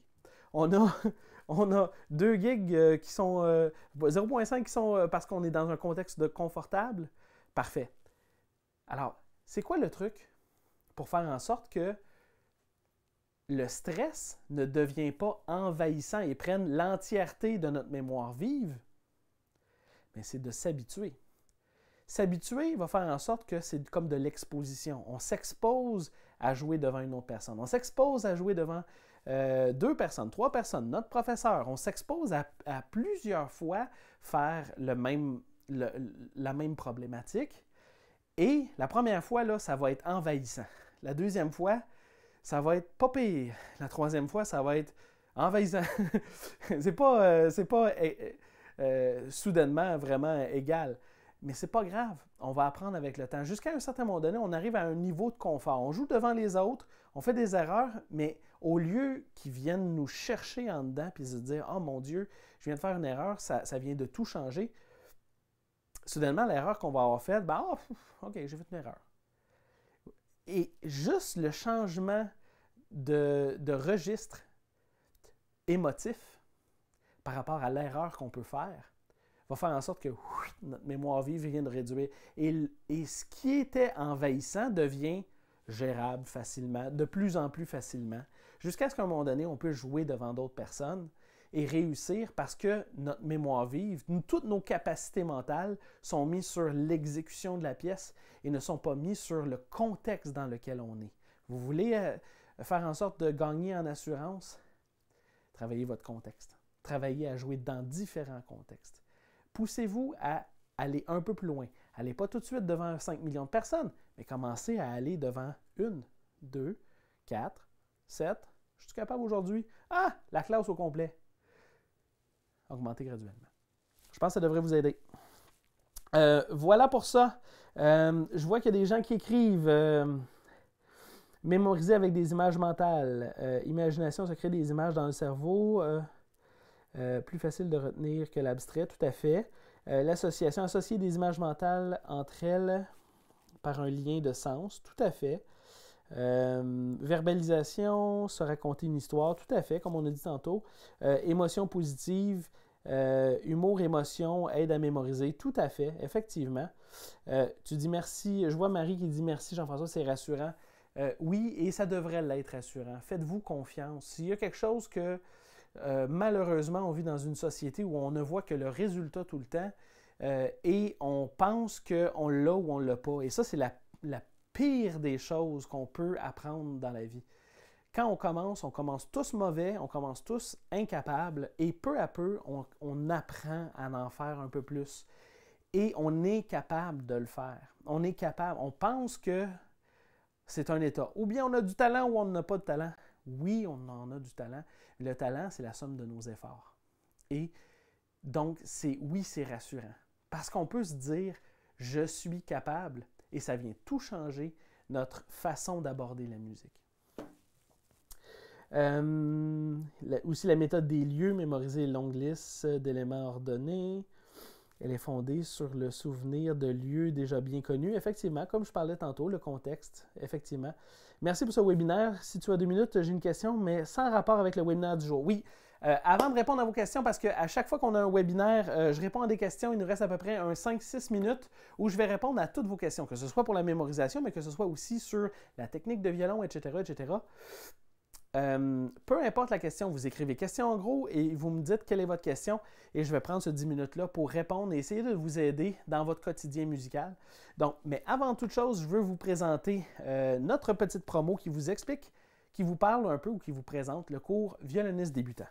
On a, on a 2 gigs euh, qui sont 0.5 euh, qui sont euh, parce qu'on est dans un contexte de confortable. Parfait. Alors, c'est quoi le truc pour faire en sorte que le stress ne devient pas envahissant et prenne l'entièreté de notre mémoire vive, mais c'est de s'habituer. S'habituer va faire en sorte que c'est comme de l'exposition. On s'expose à jouer devant une autre personne. On s'expose à jouer devant euh, deux personnes, trois personnes, notre professeur. On s'expose à, plusieurs fois faire le même, la même problématique. Et la première fois, là, ça va être envahissant. La deuxième fois, ça va être pas pire. La troisième fois, ça va être envahissant. c'est pas, euh, c'est pas euh, soudainement vraiment égal. Mais c'est pas grave. On va apprendre avec le temps. Jusqu'à un certain moment donné, on arrive à un niveau de confort. On joue devant les autres, on fait des erreurs, mais au lieu qu'ils viennent nous chercher en dedans puis se dire Oh mon Dieu, je viens de faire une erreur, ça, vient de tout changer. Soudainement, l'erreur qu'on va avoir faite, ben, ah, OK, j'ai fait une erreur. Et juste le changement de, registre émotif par rapport à l'erreur qu'on peut faire va faire en sorte que notre mémoire vive vient de réduire. Et, et ce qui était envahissant devient gérable facilement, de plus en plus facilement, jusqu'à ce qu'à un moment donné, on peut jouer devant d'autres personnes et réussir parce que notre mémoire vive, toutes nos capacités mentales sont mises sur l'exécution de la pièce et ne sont pas mises sur le contexte dans lequel on est. Vous voulez euh, faire en sorte de gagner en assurance? Travaillez votre contexte. Travaillez à jouer dans différents contextes. Poussez-vous à aller un peu plus loin. Allez pas tout de suite devant 5 millions de personnes, mais commencez à aller devant une, deux, quatre, sept. Je suis capable aujourd'hui? Ah, la classe au complet augmenter graduellement. Je pense que ça devrait vous aider. Euh, voilà pour ça. Euh, je vois qu'il y a des gens qui écrivent euh, mémoriser avec des images mentales. imagination, se crée des images dans le cerveau. plus facile de retenir que l'abstrait, tout à fait. L'association, associer des images mentales entre elles par un lien de sens, tout à fait. verbalisation, se raconter une histoire, tout à fait, comme on a dit tantôt. Euh, émotion positive, euh, humour, émotion, aide à mémoriser, tout à fait, effectivement. Euh, tu dis merci, je vois Marie qui dit merci Jean-François, c'est rassurant. Euh, oui, et ça devrait l'être rassurant. Faites-vous confiance. S'il y a quelque chose que malheureusement on vit dans une société où on ne voit que le résultat tout le temps et on pense qu'on l'a ou on ne l'a pas. Et ça, c'est la pire des choses qu'on peut apprendre dans la vie. Quand on commence, on commence tous mauvais, on commence tous incapables et peu à peu, on, apprend à en faire un peu plus. Et on est capable de le faire. On est capable. On pense que c'est un état. Ou bien on a du talent ou on n'a pas de talent. Oui, on en a du talent. le talent, c'est la somme de nos efforts. Et donc, c'est oui, c'est rassurant. Parce qu'on peut se dire, je suis capable, et ça vient tout changer notre façon d'aborder la musique. Euh, aussi la méthode des lieux, mémoriser longue liste d'éléments ordonnés. Elle est fondée sur le souvenir de lieux déjà bien connus. Effectivement, comme je parlais tantôt, le contexte, effectivement. Merci pour ce webinaire. Si tu as deux minutes, j'ai une question, mais sans rapport avec le webinaire du jour. Oui, euh, avant de répondre à vos questions, parce qu'à chaque fois qu'on a un webinaire, euh, je réponds à des questions. Il nous reste à peu près un 5-6 minutes où je vais répondre à toutes vos questions, que ce soit pour la mémorisation, mais que ce soit aussi sur la technique de violon, etc., etc. Euh, peu importe la question, vous écrivez question en gros et vous me dites quelle est votre question et je vais prendre ce 10 minutes-là pour répondre et essayer de vous aider dans votre quotidien musical. Donc, mais avant toute chose, je veux vous présenter euh, notre petite promo qui vous explique, qui vous parle un peu ou qui vous présente le cours violoniste débutant.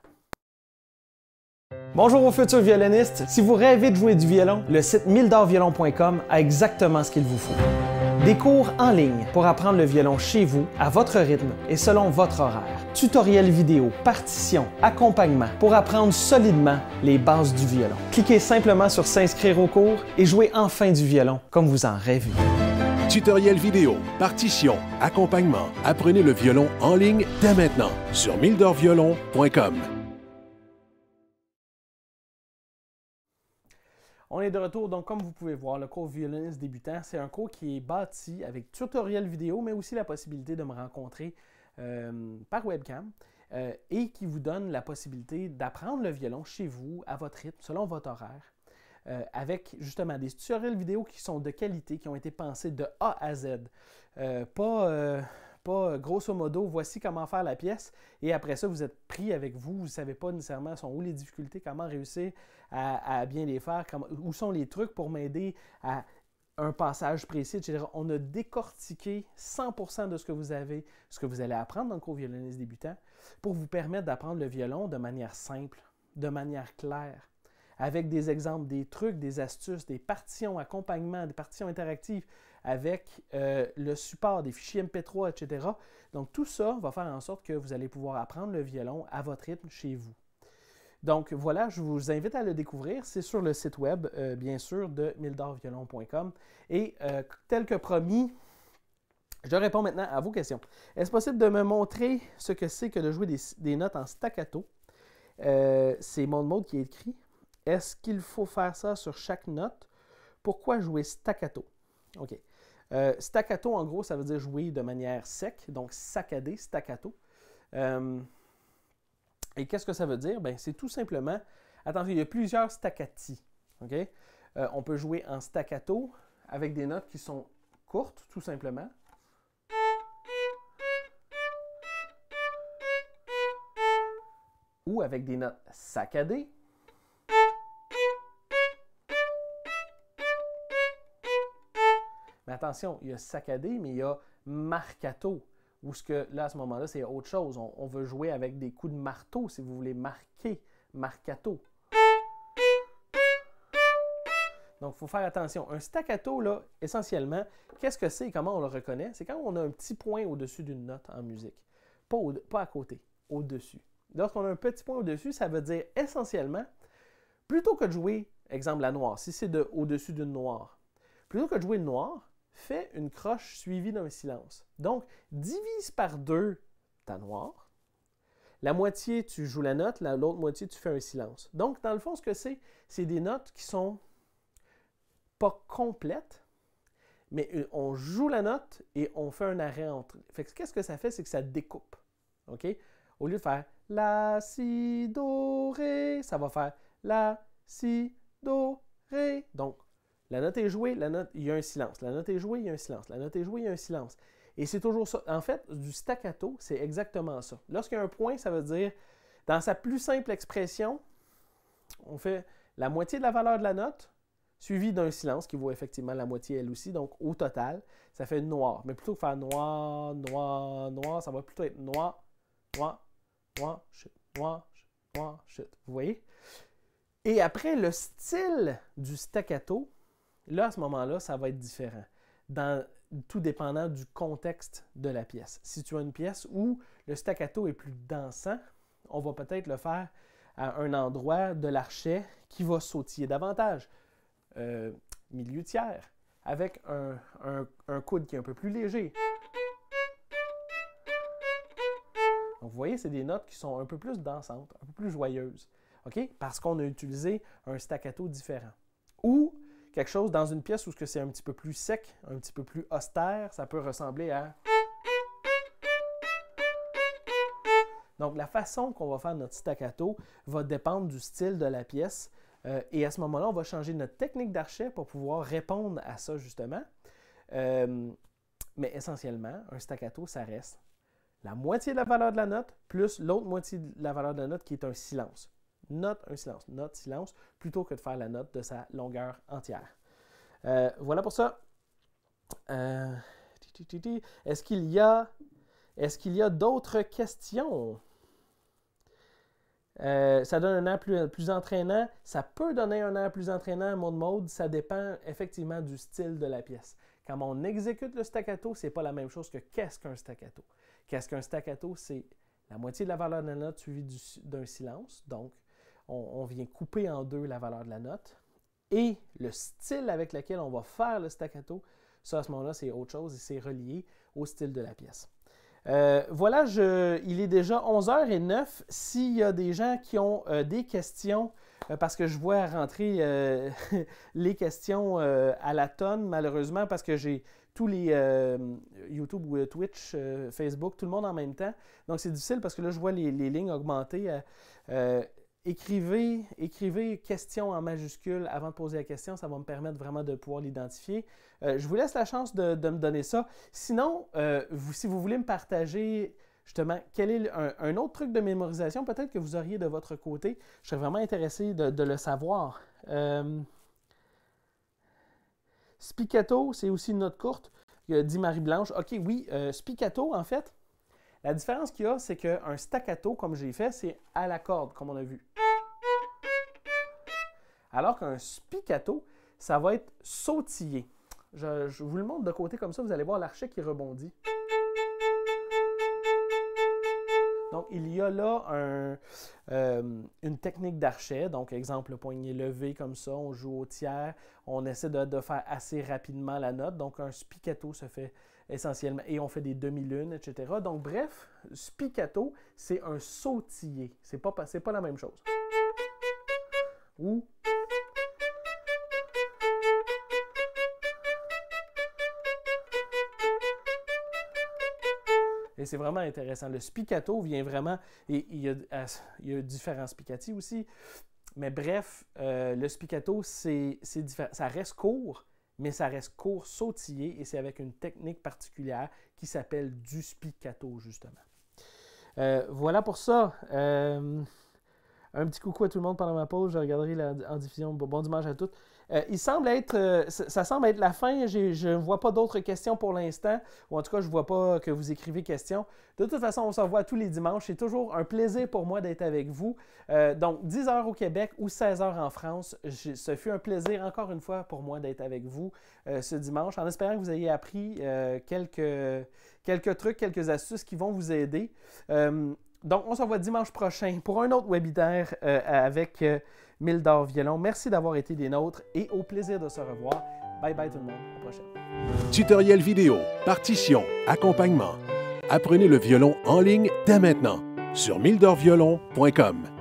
Bonjour aux futurs violonistes. Si vous rêvez de jouer du violon, le site mildorviolon.com a exactement ce qu'il vous faut. Des cours en ligne pour apprendre le violon chez vous, à votre rythme et selon votre horaire. Tutoriels vidéo, partitions, accompagnement pour apprendre solidement les bases du violon. Cliquez simplement sur S'inscrire au cours et jouez enfin du violon comme vous en rêvez. Tutoriels vidéo, partitions, accompagnement. Apprenez le violon en ligne dès maintenant sur mildorviolon.com. On est de retour, donc comme vous pouvez voir, le cours violoniste débutant, c'est un cours qui est bâti avec tutoriel vidéo, mais aussi la possibilité de me rencontrer euh, par webcam euh, et qui vous donne la possibilité d'apprendre le violon chez vous, à votre rythme, selon votre horaire. Euh, avec justement des tutoriels vidéo qui sont de qualité, qui ont été pensés de A à Z. pas, pas euh, grosso modo, voici comment faire la pièce. Et après ça, vous êtes pris avec vous, vous ne savez pas nécessairement sont où les difficultés, comment réussir à, bien les faire, où sont les trucs pour m'aider à un passage précis, etc. On a décortiqué 100% de ce que vous avez, ce que vous allez apprendre dans le cours violoniste débutant, pour vous permettre d'apprendre le violon de manière simple, de manière claire, avec des exemples, des trucs, des astuces, des partitions accompagnement, des partitions interactives avec euh, le support des fichiers MP3, etc. Donc tout ça va faire en sorte que vous allez pouvoir apprendre le violon à votre rythme chez vous. Donc voilà, je vous invite à le découvrir. C'est sur le site web, euh, bien sûr, de mildorviolon.com. Et euh, tel que promis, je réponds maintenant à vos questions. Est-ce possible de me montrer ce que c'est que de jouer des, notes en staccato? c'est mon mode qui est écrit. Est-ce qu'il faut faire ça sur chaque note? Pourquoi jouer staccato? OK. Euh, staccato, en gros, ça veut dire jouer de manière sec, donc saccadé, staccato. Euh, et qu'est-ce que ça veut dire? Ben, c'est tout simplement, attendez, il y a plusieurs staccati. Euh, on peut jouer en staccato avec des notes qui sont courtes, tout simplement. Ou avec des notes saccadées, attention, il y a saccadé, mais il y a marcato. Ou ce que là, à ce moment-là, c'est autre chose. On, veut jouer avec des coups de marteau si vous voulez marquer. Marcato. Donc, il faut faire attention. Un staccato, là, essentiellement, qu'est-ce que c'est et comment on le reconnaît? C'est quand on a un petit point au-dessus d'une note en musique. Pas, pas à côté, au-dessus. Lorsqu'on a un petit point au-dessus, ça veut dire essentiellement, plutôt que de jouer, exemple, la noire, si c'est au-dessus d'une noire, plutôt que de jouer une noir, fais une croche suivie d'un silence. Donc, divise par deux ta noire. La moitié, tu joues la note, l'autre moitié, tu fais un silence. Donc, dans le fond, ce que c'est, c'est des notes qui sont pas complètes, mais on joue la note et on fait un arrêt entre. qu'est-ce que ça fait, c'est que ça découpe. Au lieu de faire la, si, do, ré, ça va faire la, si, do, ré. Donc, la note est jouée, la note, il y a un silence. La note est jouée, il y a un silence. La note est jouée, il y a un silence. Et c'est toujours ça. En fait, du staccato, c'est exactement ça. Lorsqu'il y a un point, ça veut dire, dans sa plus simple expression, on fait la moitié de la valeur de la note, suivie d'un silence qui vaut effectivement la moitié elle aussi. Donc, au total, ça fait noir. Mais plutôt que faire noir, noir, noir, ça va plutôt être noir, noir, noir, chute, noir, chute, noir, chute. Vous voyez? Et après, le style du staccato, Là, à ce moment-là, ça va être différent. tout dépendant du contexte de la pièce. Si tu as une pièce où le staccato est plus dansant, on va peut-être le faire à un endroit de l'archet qui va sautiller davantage. Euh, milieu tiers, avec un, coude qui est un peu plus léger. vous voyez, c'est des notes qui sont un peu plus dansantes, un peu plus joyeuses, ok Parce qu'on a utilisé un staccato différent. Ou quelque chose dans une pièce où c'est un petit peu plus sec, un petit peu plus austère, ça peut ressembler à... Donc la façon qu'on va faire notre staccato va dépendre du style de la pièce. Euh, et à ce moment-là, on va changer notre technique d'archet pour pouvoir répondre à ça justement. Euh, mais essentiellement, un staccato, ça reste la moitié de la valeur de la note plus l'autre moitié de la valeur de la note qui est un silence note un silence, note silence, plutôt que de faire la note de sa longueur entière. Euh, voilà pour ça. Euh, est-ce qu'il y a, est-ce qu'il y a d'autres questions? Euh, ça donne un air plus, entraînant. Ça peut donner un air plus entraînant à mon mode. Ça dépend effectivement du style de la pièce. Quand on exécute le staccato, c'est pas la même chose que qu'est-ce qu'un staccato. Qu'est-ce qu'un staccato? C'est la moitié de la valeur de la note suivie d'un silence. Donc, on, vient couper en deux la valeur de la note. Et le style avec lequel on va faire le staccato, ça à ce moment-là, c'est autre chose et c'est relié au style de la pièce. Euh, voilà, je, il est déjà 11h09. S'il y a des gens qui ont euh, des questions, euh, parce que je vois rentrer les questions à la tonne, malheureusement, parce que j'ai tous les YouTube ou Twitch, Facebook, tout le monde en même temps. Donc c'est difficile parce que là, je vois les, les lignes augmenter écrivez, écrivez question en majuscule avant de poser la question. Ça va me permettre vraiment de pouvoir l'identifier. Euh, je vous laisse la chance de, me donner ça. Sinon, euh, vous, si vous voulez me partager justement, quel est un, autre truc de mémorisation peut-être que vous auriez de votre côté, je serais vraiment intéressé de, le savoir. Euh, spicato, c'est aussi une note courte, dit Marie-Blanche. OK, oui, spicato, en fait, la différence qu'il y a, c'est qu'un staccato, comme j'ai fait, c'est à la corde, comme on a vu. Alors qu'un spiccato, ça va être sautillé. Je, vous le montre de côté comme ça, vous allez voir l'archet qui rebondit. Donc, il y a là euh, une technique d'archet. Donc, exemple, le poignet levé comme ça, on joue au tiers, on essaie de, de faire assez rapidement la note. Donc, un spiccato se fait essentiellement, et on fait des demi-lunes, etc. Donc bref, spicato, c'est un sautillé. C'est pas, pas la même chose. Ou Et c'est vraiment intéressant. Le spicato vient vraiment. Et il y a, différents spicati aussi. Mais bref, euh, le spicato, c'est, ça reste court, mais ça reste court, sautillé et c'est avec une technique particulière qui s'appelle du spiccato, justement. Euh, voilà pour ça. Euh, un petit coucou à tout le monde pendant ma pause. Je regarderai la, en diffusion. Bon dimanche à toutes. Euh, il semble être, euh, ça, semble être la fin. Je ne vois pas d'autres questions pour l'instant, ou en tout cas, je ne vois pas que vous écrivez questions. De toute façon, on se revoit tous les dimanches. C'est toujours un plaisir pour moi d'être avec vous. Euh, donc, 10 heures au Québec ou 16 heures en France. ce fut un plaisir encore une fois pour moi d'être avec vous ce dimanche, en espérant que vous ayez appris quelques, quelques trucs, quelques astuces qui vont vous aider. donc, on se revoit dimanche prochain pour un autre webinaire avec Mildor Violon. Merci d'avoir été des nôtres et au plaisir de se revoir. Bye bye tout le monde, à la prochaine. Tutoriel vidéo, partition, accompagnement. Apprenez le violon en ligne dès maintenant sur mildorviolon.com.